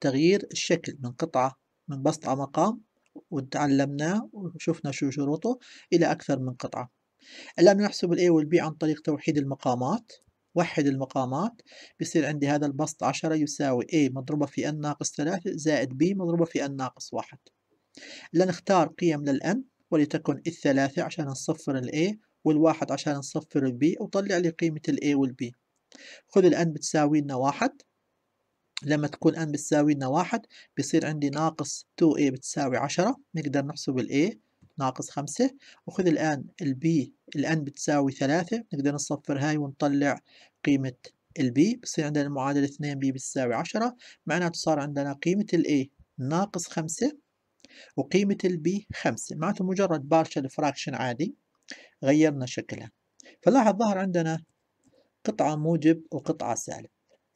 [SPEAKER 1] تغيير الشكل من قطعة من بسط على مقام وتعلمناه وشفنا شو شروطه إلى أكثر من قطعة الآن نحسب الـ A والـ B عن طريق توحيد المقامات وحد المقامات بيصير عندي هذا البسط عشرة يساوي A مضروبة في N ناقص ثلاثة زائد B مضروبة في N ناقص واحد لنختار قيم للN ولتكن الثلاثة عشان نصفر الـ A والواحد عشان نصفر الـ B وطلع لي قيمة الـ A والـ B خذ الـ N بتساوي لنا واحد لما تكون n بتساوي لنا واحد بيصير عندي ناقص 2a بتساوي 10 نقدر نحسب ال a ناقص 5 وخذ الآن البي الآن بتساوي 3 نقدر نصفر هاي ونطلع قيمة البي بصير عندنا المعادلة 2 2b بتساوي 10 معناته صار عندنا قيمة الاي ناقص 5 وقيمة البي 5 معناته مجرد بارشل فراكشن عادي غيرنا شكلها فلاحظ ظهر عندنا قطعة موجب وقطعة سالب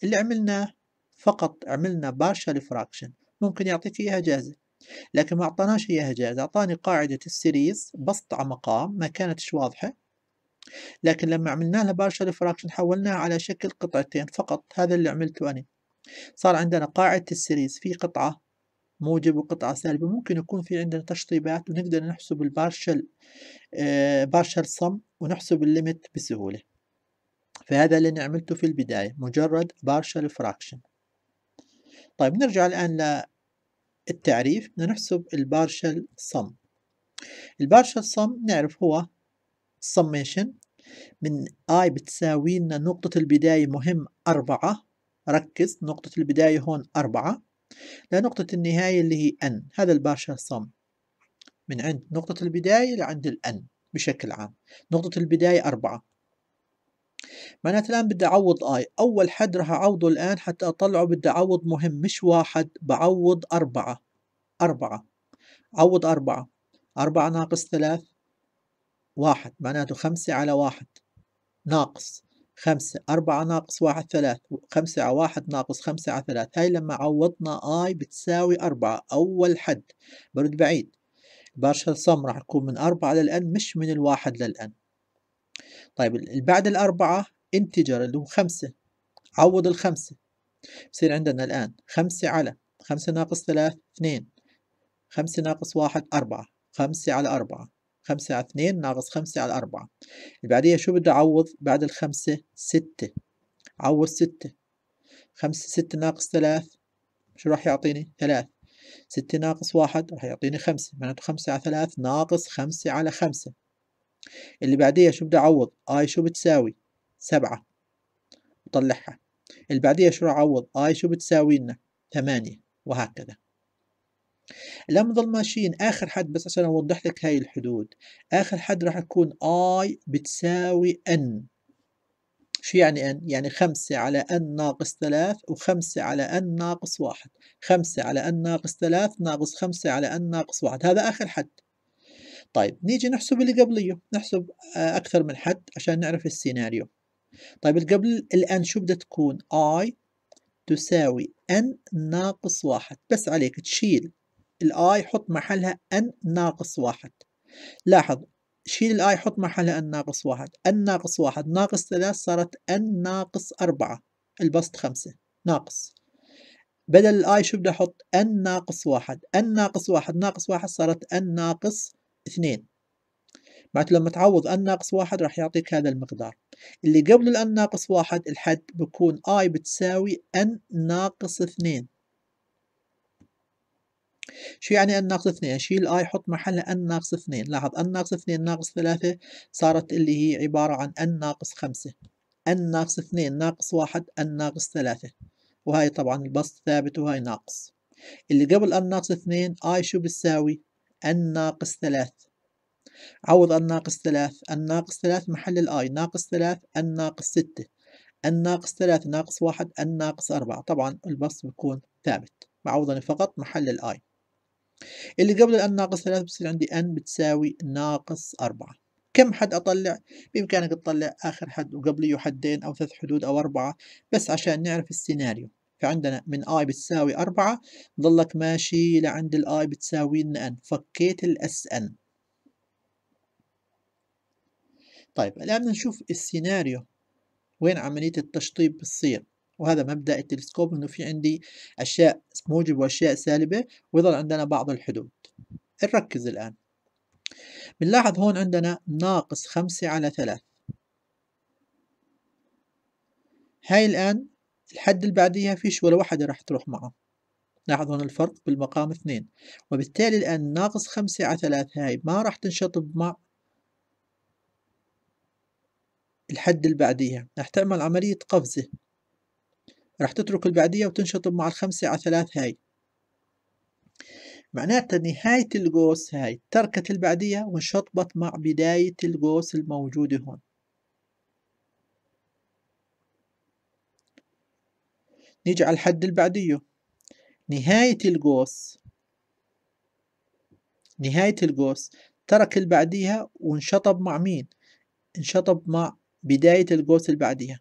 [SPEAKER 1] اللي عملناه فقط عملنا بارشال فراكشن ممكن يعطيك إياها جاهزة لكن ما أعطاناش إياها جاهزة أعطاني قاعدة السيريز بسط على مقام ما كانتش واضحة لكن لما عملنا لها بارشال فراكشن حولناها على شكل قطعتين فقط هذا اللي عملته أنا صار عندنا قاعدة السيريز في قطعة موجب وقطعة سالبة ممكن يكون في عندنا تشطيبات ونقدر نحسب البارشل آه بارشل صم ونحسب الليمت بسهولة فهذا اللي أنا عملته في البداية مجرد بارشل فراكشن طيب نرجع الآن للتعريف بدنا نحسب البارشل صم البارشل صم نعرف هو summation من i بتساوي لنا نقطة البداية مهم أربعة ركز نقطة البداية هون أربعة لنقطة النهاية اللي هي n هذا البارشل صم من عند نقطة البداية لعند ال n بشكل عام نقطة البداية أربعة معناته الآن بدي أعوض آي أول حد راح أعوضه الآن حتى أطلعه بدي أعوض مهم مش واحد بعوض أربعة أربعة عوض أربعة أربعة ناقص ثلاث واحد معناته خمسة على واحد ناقص خمسة أربعة ناقص واحد ثلاث خمسة على واحد ناقص خمسة على ثلاث هاي لما عوضنا آي بتساوي أربعة أول حد برد بعيد البارشل صم راح يكون من أربعة للأن مش من الواحد للأن طيب بعد الأربعة انتجر اللي هو خمسة عوض الخمسة بصير عندنا الآن خمسة على خمسة ناقص ثلاث اثنين خمسة ناقص واحد أربعة خمسة على أربعة خمسة على اثنين ناقص خمسة على أربعة اللي بعديها شو بدي أعوض بعد الخمسة ستة عوض ستة خمسة ستة ناقص ثلاث شو راح يعطيني ثلاث ستة ناقص واحد راح يعطيني خمسة معناته خمسة على ثلاث ناقص خمسة على خمسة اللي بعديها شو بدي أعوض اي شو بتساوي سبعة بطلعها اللي بعديها شو أعوض اي شو بتساوي لنا ثمانية وهكذا لما نضل ماشيين آخر حد بس عشان أوضح لك هاي الحدود آخر حد راح يكون اي بتساوي ان شو يعني ان يعني خمسة على ان ناقص ثلاث وخمسة على ان ناقص واحد خمسة على ان ناقص ثلاث ناقص خمسة على ان ناقص واحد هذا آخر حد طيب نيجي نحسب اللي قبليه نحسب آه، أكثر من حد عشان نعرف السيناريو طيب القبل الآن شو بدها تكون I تساوي N ناقص واحد بس عليك تشيل الاي حط محلها ان ناقص واحد لاحظ شيل الاي حط محلها ان ناقص واحد ان ناقص واحد ناقص ثلاث صارت ان ناقص أربعة البسط خمسة ناقص بدل الاي شو بدي احط ان ناقص واحد ان ناقص واحد ناقص واحد صارت ان ناقص اثنين معناته لما تعوض ان ناقص واحد راح يعطيك هذا المقدار اللي قبل ان ناقص واحد الحد بكون اي بتساوي ان ناقص اثنين شو يعني ان ناقص اثنين شيل اي حط محلها ان ناقص اثنين لاحظ ان ناقص اثنين ناقص ثلاثة صارت اللي هي عبارة عن ان ناقص خمسة ان ناقص اثنين ناقص واحد ان ناقص ثلاثة وهي طبعا البسط ثابت وهي ناقص اللي قبل ان ناقص اثنين اي شو بتساوي ان ناقص ثلاث عوض ان ناقص ثلاث ان ناقص ثلاث محل الآي ناقص ثلاث ان ناقص ستة ان ناقص ثلاث ناقص واحد ان ناقص أربعة طبعا البسط بيكون ثابت بعوضني فقط محل الآي اللي قبل الآن ناقص ثلاث بصير عندي أن بتساوي ناقص أربعة كم حد أطلع؟ بإمكانك تطلع آخر حد وقبليه حدين أو ثلاث حدود أو أربعة بس عشان نعرف السيناريو فعندنا من i بتساوي 4 ظلك ماشي لعند ال i بتساوي لنا ان فكيت s n طيب الان بدنا نشوف السيناريو وين عملية التشطيب بتصير وهذا مبدأ التلسكوب انه في عندي اشياء موجب واشياء سالبة ويظل عندنا بعض الحدود نركز الان بنلاحظ هون عندنا ناقص خمسة على ثلاث هاي الآن الحد اللي بعديها فيش ولا واحدة راح تروح معه لاحظوا هنا الفرق بالمقام اثنين وبالتالي الآن ناقص خمسة على ثلاثة هاي ما راح تنشطب مع الحد اللي بعديها راح تعمل عملية قفزة راح تترك البعدية وتنشطب مع الخمسة على ثلاثة هاي معناتها نهاية القوس هاي تركت البعدية وانشطبت مع بداية القوس الموجودة هون نيجي على الحد اللي بعديه نهاية القوس نهاية القوس ترك اللي بعديها وانشطب مع مين انشطب مع بداية القوس اللي بعديها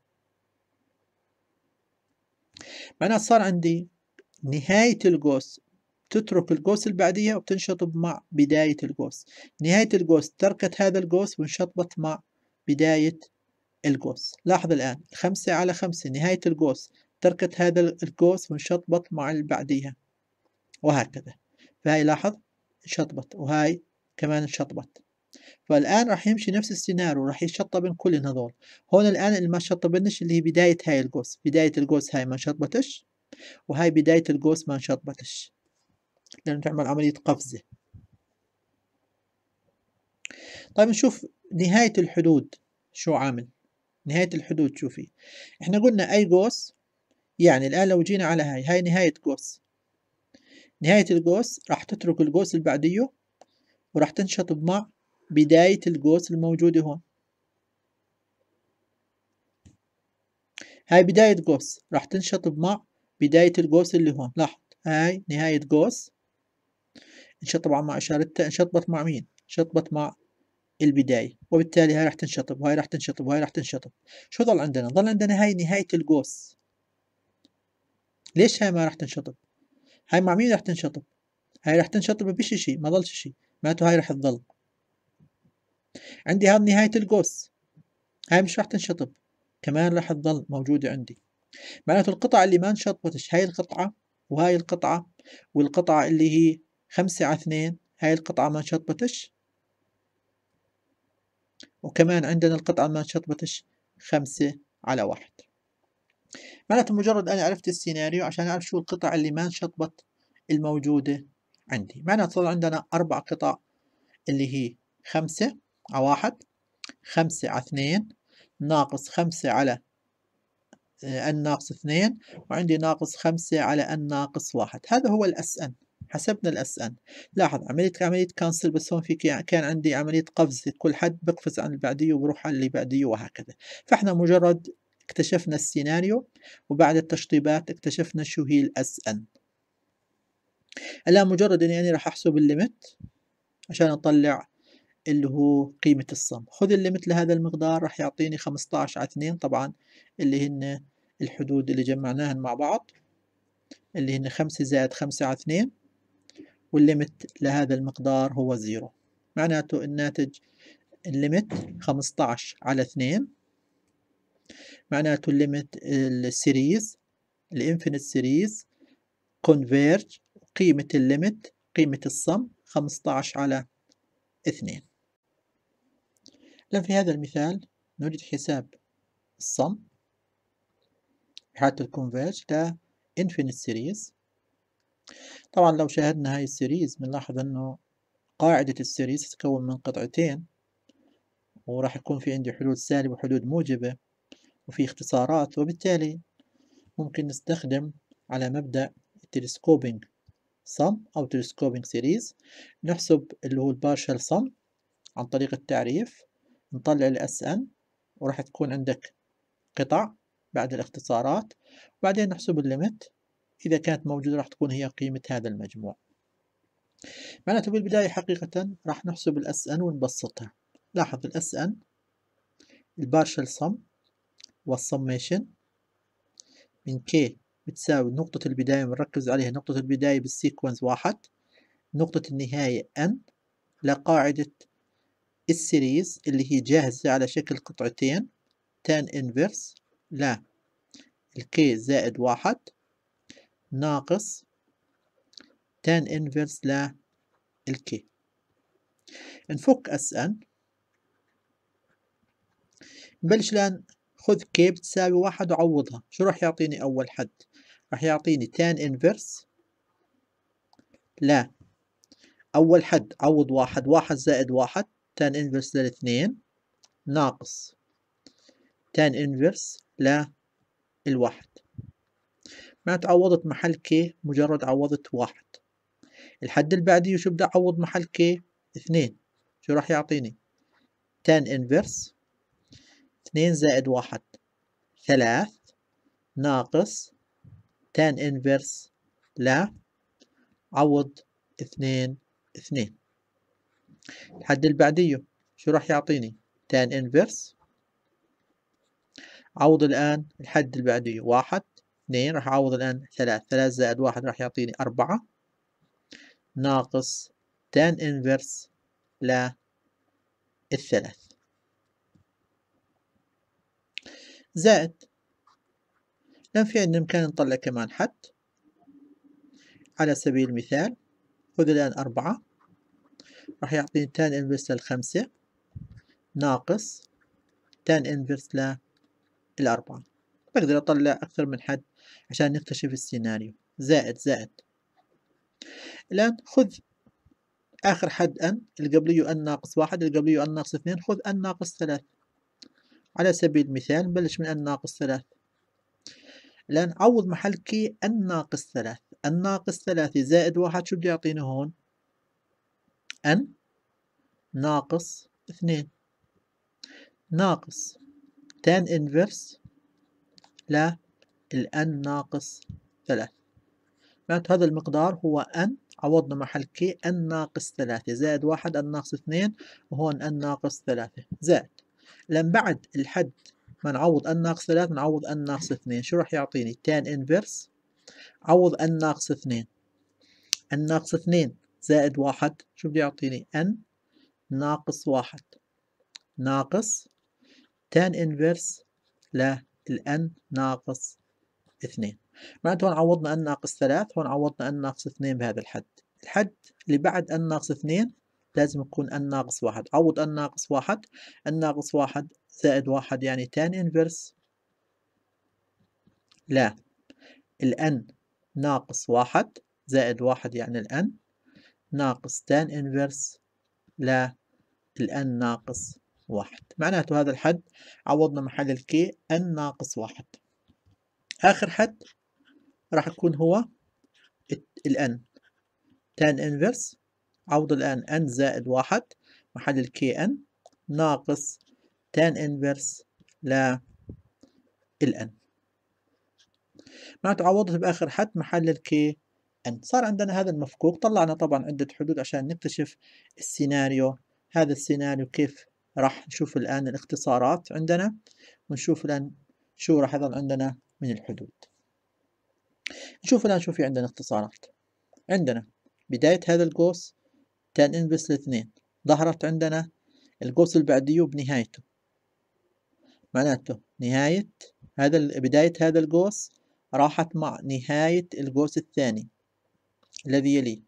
[SPEAKER 1] معناها صار عندي نهاية القوس تترك القوس اللي بعديها وبتنشطب مع بداية القوس نهاية القوس تركت هذا القوس وانشطبت مع بداية القوس لاحظ الآن خمسة على خمسة نهاية القوس تركت هذا القوس وانشطبت مع اللي بعديها وهكذا فهي لاحظ انشطبت وهاي كمان انشطبت فالآن راح يمشي نفس السيناريو راح يشطبن كل هذول هون الآن اللي ما شطبنش اللي هي بداية هاي القوس بداية القوس هاي ما انشطبتش وهاي بداية القوس ما انشطبتش لأنه تعمل عملية قفزة طيب نشوف نهاية الحدود شو عامل نهاية الحدود شوفي احنا قلنا أي قوس يعني الآن لو جينا على هاي هاي نهاية قوس نهاية القوس راح تترك القوس اللي بعديه وراح تنشطب مع بداية القوس الموجودة هون هاي بداية قوس راح تنشطب مع بداية القوس اللي هون لاحظ هاي نهاية قوس طبعا مع إشارتها انشطبت مع مين؟ انشطبت مع البداية وبالتالي هاي راح تنشطب وهاي راح تنشطب وهاي راح تنشطب شو ضل عندنا؟ ضل عندنا هاي نهاية القوس ليش هاي ما راح تنشطب هاي مع مين راح تنشطب هاي راح تنشطب بشي شي ما ضلش شي معناته هاي راح تضل عندي هذا نهاية القوس هاي مش راح تنشطب كمان راح تضل موجودة عندي معناته القطعة اللي ما انشطبتش هاي القطعة وهاي القطعة والقطعة اللي هي خمسة على اثنين هاي القطعة ما انشطبتش وكمان عندنا القطعة ما انشطبتش خمسة على واحد معناته مجرد أنا عرفت السيناريو عشان أعرف شو القطع اللي ما انشطبت الموجودة عندي معناته صار عندنا أربع قطع اللي هي خمسة على واحد خمسة على اثنين ناقص خمسة على ان آه، ناقص اثنين وعندي ناقص خمسة على ان ناقص واحد هذا هو الاس ان حسبنا الاس ان لاحظ عملية عملية كانسل بس هون في كان عندي عملية قفزة كل حد بقفز عن اللي بعديه وبروح على اللي بعديه وهكذا فاحنا مجرد اكتشفنا السيناريو وبعد التشطيبات اكتشفنا شو هي الاس ان الآن مجرد إني يعني راح أحسب الليمت عشان أطلع اللي هو قيمة الصم خذ الليمت لهذا المقدار راح يعطيني 15 على 2 طبعا اللي هن الحدود اللي جمعناهن مع بعض اللي هن 5 زائد 5 على 2 والليمت لهذا المقدار هو 0 معناته الناتج الليمت 15 على 2 معناته الليمت السيريز الانفينيت سيريز كونفيرج قيمة الليمت قيمة الصم 15 على 2 إذا في هذا المثال نريد حساب الصم حتى الكونفيرج لإنفينيت سيريز طبعا لو شاهدنا هاي السيريز بنلاحظ إنه قاعدة السيريز تتكون من قطعتين وراح يكون في عندي حدود سالبة وحدود موجبة وفي اختصارات وبالتالي ممكن نستخدم على مبدأ التلسكوبينج صم أو تلسكوبينج سيريز نحسب اللي هو البارشل صم عن طريق التعريف نطلع الاس ان وراح تكون عندك قطع بعد الاختصارات وبعدين نحسب الليمت إذا كانت موجودة راح تكون هي قيمة هذا المجموع معناته بالبداية حقيقة راح نحسب الاس ان ونبسطها لاحظ الاس ان البارشل صم والسميشن من كي بتساوي نقطة البداية بنركز عليها نقطة البداية بالسيكونس واحد نقطة النهاية N لقاعدة السيريز اللي هي جاهزة على شكل قطعتين تان انفرس لا الكي زائد واحد ناقص تان انفرس لا الكي نفك اس ان نبلش الآن خذ كي بتساوي واحد وعوضها شو راح يعطيني أول حد راح يعطيني تان انفرس لا أول حد عوض واحد واحد زائد واحد تان انفرس للاثنين ناقص تان انفرس الواحد ما تعوضت محل كي مجرد عوضت واحد الحد البعدي شو بدي أعوض محل كي اثنين شو راح يعطيني تان انفرس 2 زائد واحد ثلاث ناقص تان انفرس لا عوض اثنين اثنين الحد اللي بعديه شو راح يعطيني تان انفرس عوض الآن الحد اللي بعديه واحد اثنين راح أعوض الآن ثلاث ثلاث زائد واحد راح يعطيني أربعة ناقص تان انفرس الثلاث زائد لو في عندنا إمكان نطلع كمان حد على سبيل المثال خذ الآن أربعة راح يعطيني تان إنفرس للخمسة ناقص تان إنفرس للأربعة بقدر أطلع أكثر من حد عشان نكتشف السيناريو زائد زائد الآن خذ آخر حد أن اللي قبليه أن ناقص واحد اللي قبليه أن ناقص اثنين خذ أن ناقص ثلاثة على سبيل المثال نبلش من ان ناقص ثلاث الآن عوض محل كي ان ناقص ثلاث ان ناقص ثلاث زائد واحد شو بده يعطيني هون أن ناقص اثنين ناقص تان انفرس لا الان ناقص ثلاث معنات هذا المقدار هو ان عوضنا محل كي ان ناقص ثلاثة زائد واحد ان ناقص اثنين وهون ان ناقص ثلاثة زائد لان بعد الحد ما نعوض n ناقص 3 نعوض n ناقص 2 شو راح يعطيني tan انفرس عوض n ناقص 2 n ناقص 2 زائد 1 شو بده يعطيني n ناقص 1 ناقص tan inverse للn ناقص 2 معناته هون عوضنا n ناقص 3 هون عوضنا n ناقص 2 بهذا الحد الحد اللي بعد n ناقص 2 لازم يكون n ناقص واحد عوض n ناقص واحد n ناقص واحد زائد واحد يعني تان انفرس لا الان ناقص واحد زائد واحد يعني الان ناقص تان انفرس لا الان ناقص واحد معناته هذا الحد عوضنا محل الكي ان ناقص واحد آخر حد راح يكون هو الان تان انفرس عوض الآن n زائد واحد محل K n ناقص tan inverse ل n معناته عوضت بآخر حد محل K n صار عندنا هذا المفكوك طلعنا طبعا عدة حدود عشان نكتشف السيناريو هذا السيناريو كيف راح نشوف الآن الاختصارات عندنا ونشوف الآن شو راح يظل عندنا من الحدود نشوف الآن شو في عندنا اختصارات عندنا بداية هذا القوس تان انفس الاثنين ظهرت عندنا القوس البعدي بنهايته معناته نهاية هذا بداية هذا القوس راحت مع نهاية القوس الثاني الذي يليه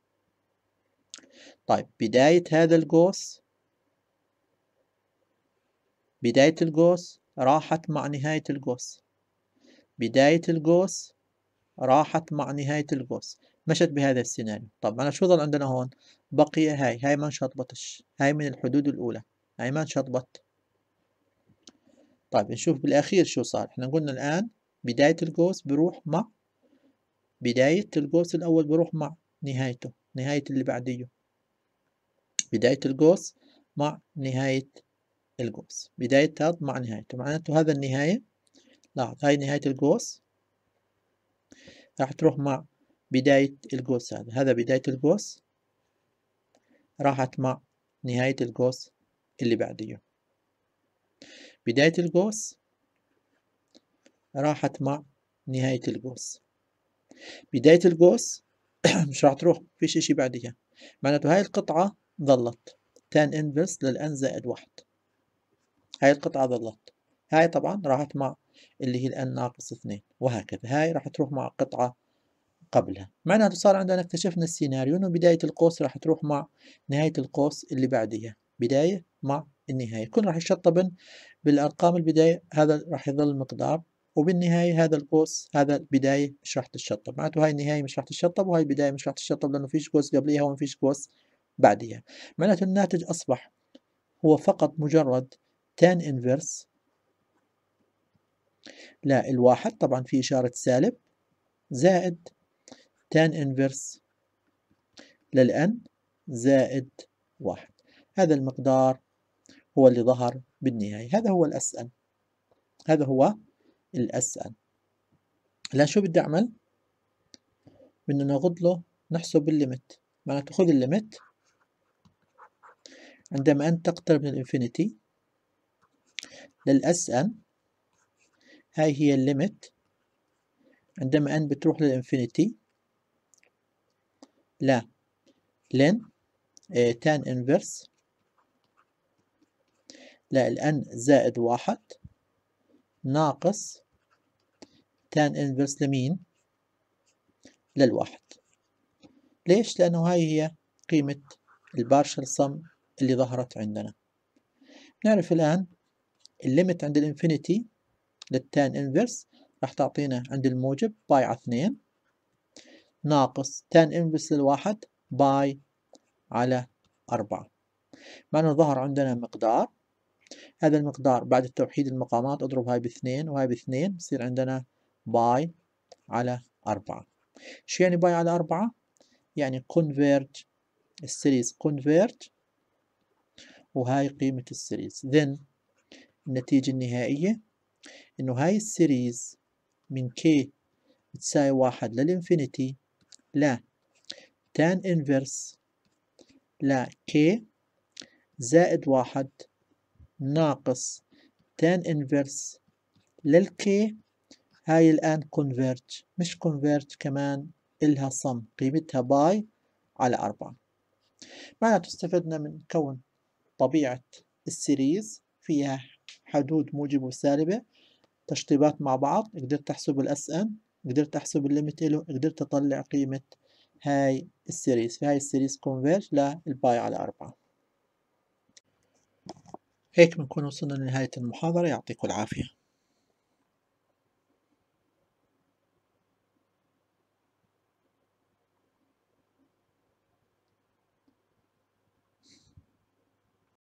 [SPEAKER 1] طيب بداية هذا القوس بداية القوس راحت مع نهاية القوس بداية القوس راحت مع نهاية القوس مشت بهذا السيناريو انا شو ظل عندنا هون بقي هاي هاي ما انشطبتش هاي من الحدود الأولى هاي ما انشطبت طيب نشوف بالأخير شو صار احنا قلنا الآن بداية القوس بروح مع بداية القوس الأول بروح مع نهايته نهاية اللي بعديه بداية القوس مع نهاية القوس بداية هذا مع نهايته معناته هذا النهاية لاحظ هاي نهاية القوس راح تروح مع بداية القوس هذا هذا بداية القوس راحت مع نهاية القوس اللي بعديه بداية القوس راحت مع نهاية القوس بداية القوس مش راح تروح فيش اشي بعدها معناته هاي القطعة ظلت تان انفرس للان زائد واحد هاي القطعة ظلت هاي طبعا راحت مع اللي هي الان ناقص اثنين وهكذا هاي راح تروح مع قطعة قبلها معناته صار عندنا اكتشفنا السيناريو انه بداية القوس راح تروح مع نهاية القوس اللي بعدها بداية مع النهاية كل راح يشطبن بالأرقام البداية هذا راح يظل مقدار وبالنهاية هذا القوس هذا البداية مش راح تتشطب معناته هاي النهاية مش راح تتشطب وهاي البداية مش راح تتشطب لأنه فيش قوس قبليها وما فيش قوس بعديها معناته الناتج أصبح هو فقط مجرد تان انفرس لا الواحد طبعا في إشارة سالب زائد tan inverse للان زائد واحد هذا المقدار هو اللي ظهر بالنهاية هذا هو الأسأل هذا هو الأسأل لا شو بدي أعمل بدنا نغض له نحسب الليمت معناته خذ الليمت عندما أن تقترب من الإنفينيتي للأسأل هاي هي الليمت عندما أن بتروح للإنفينيتي لا لن تان آه، انفرس لا الان زائد واحد ناقص تان انفرس لمين للواحد ليش لانه هاي هي قيمة البارشل صم اللي ظهرت عندنا نعرف الان الليمت عند الانفينيتي للتان انفرس راح تعطينا عند الموجب باي على اثنين ناقص 10 انفرس للواحد باي على 4 معنى ظهر عندنا مقدار هذا المقدار بعد التوحيد المقامات اضرب هاي باثنين وهاي باثنين بصير عندنا باي على أربعة شو يعني باي على أربعة؟ يعني كونفيرج السيريز كونفيرج وهاي قيمة السيريز then النتيجة النهائية إنه هاي السيريز من كي تساوي واحد للإنفينيتي لا تان انفرس لا كي زائد واحد ناقص تان انفرس للكي هاي الآن كونفيرج مش كونفيرج كمان إلها صم قيمتها باي على أربعة معناته استفدنا من كون طبيعة السيريز فيها حدود موجب وسالبة تشطيبات مع بعض قدرت تحسب الأس إن قدرت أحسب الليمت له قدرت أطلع قيمة هاي السيريز فهاي السيريز كونفيرج للباي على أربعة هيك بنكون وصلنا لنهاية المحاضرة يعطيكم العافية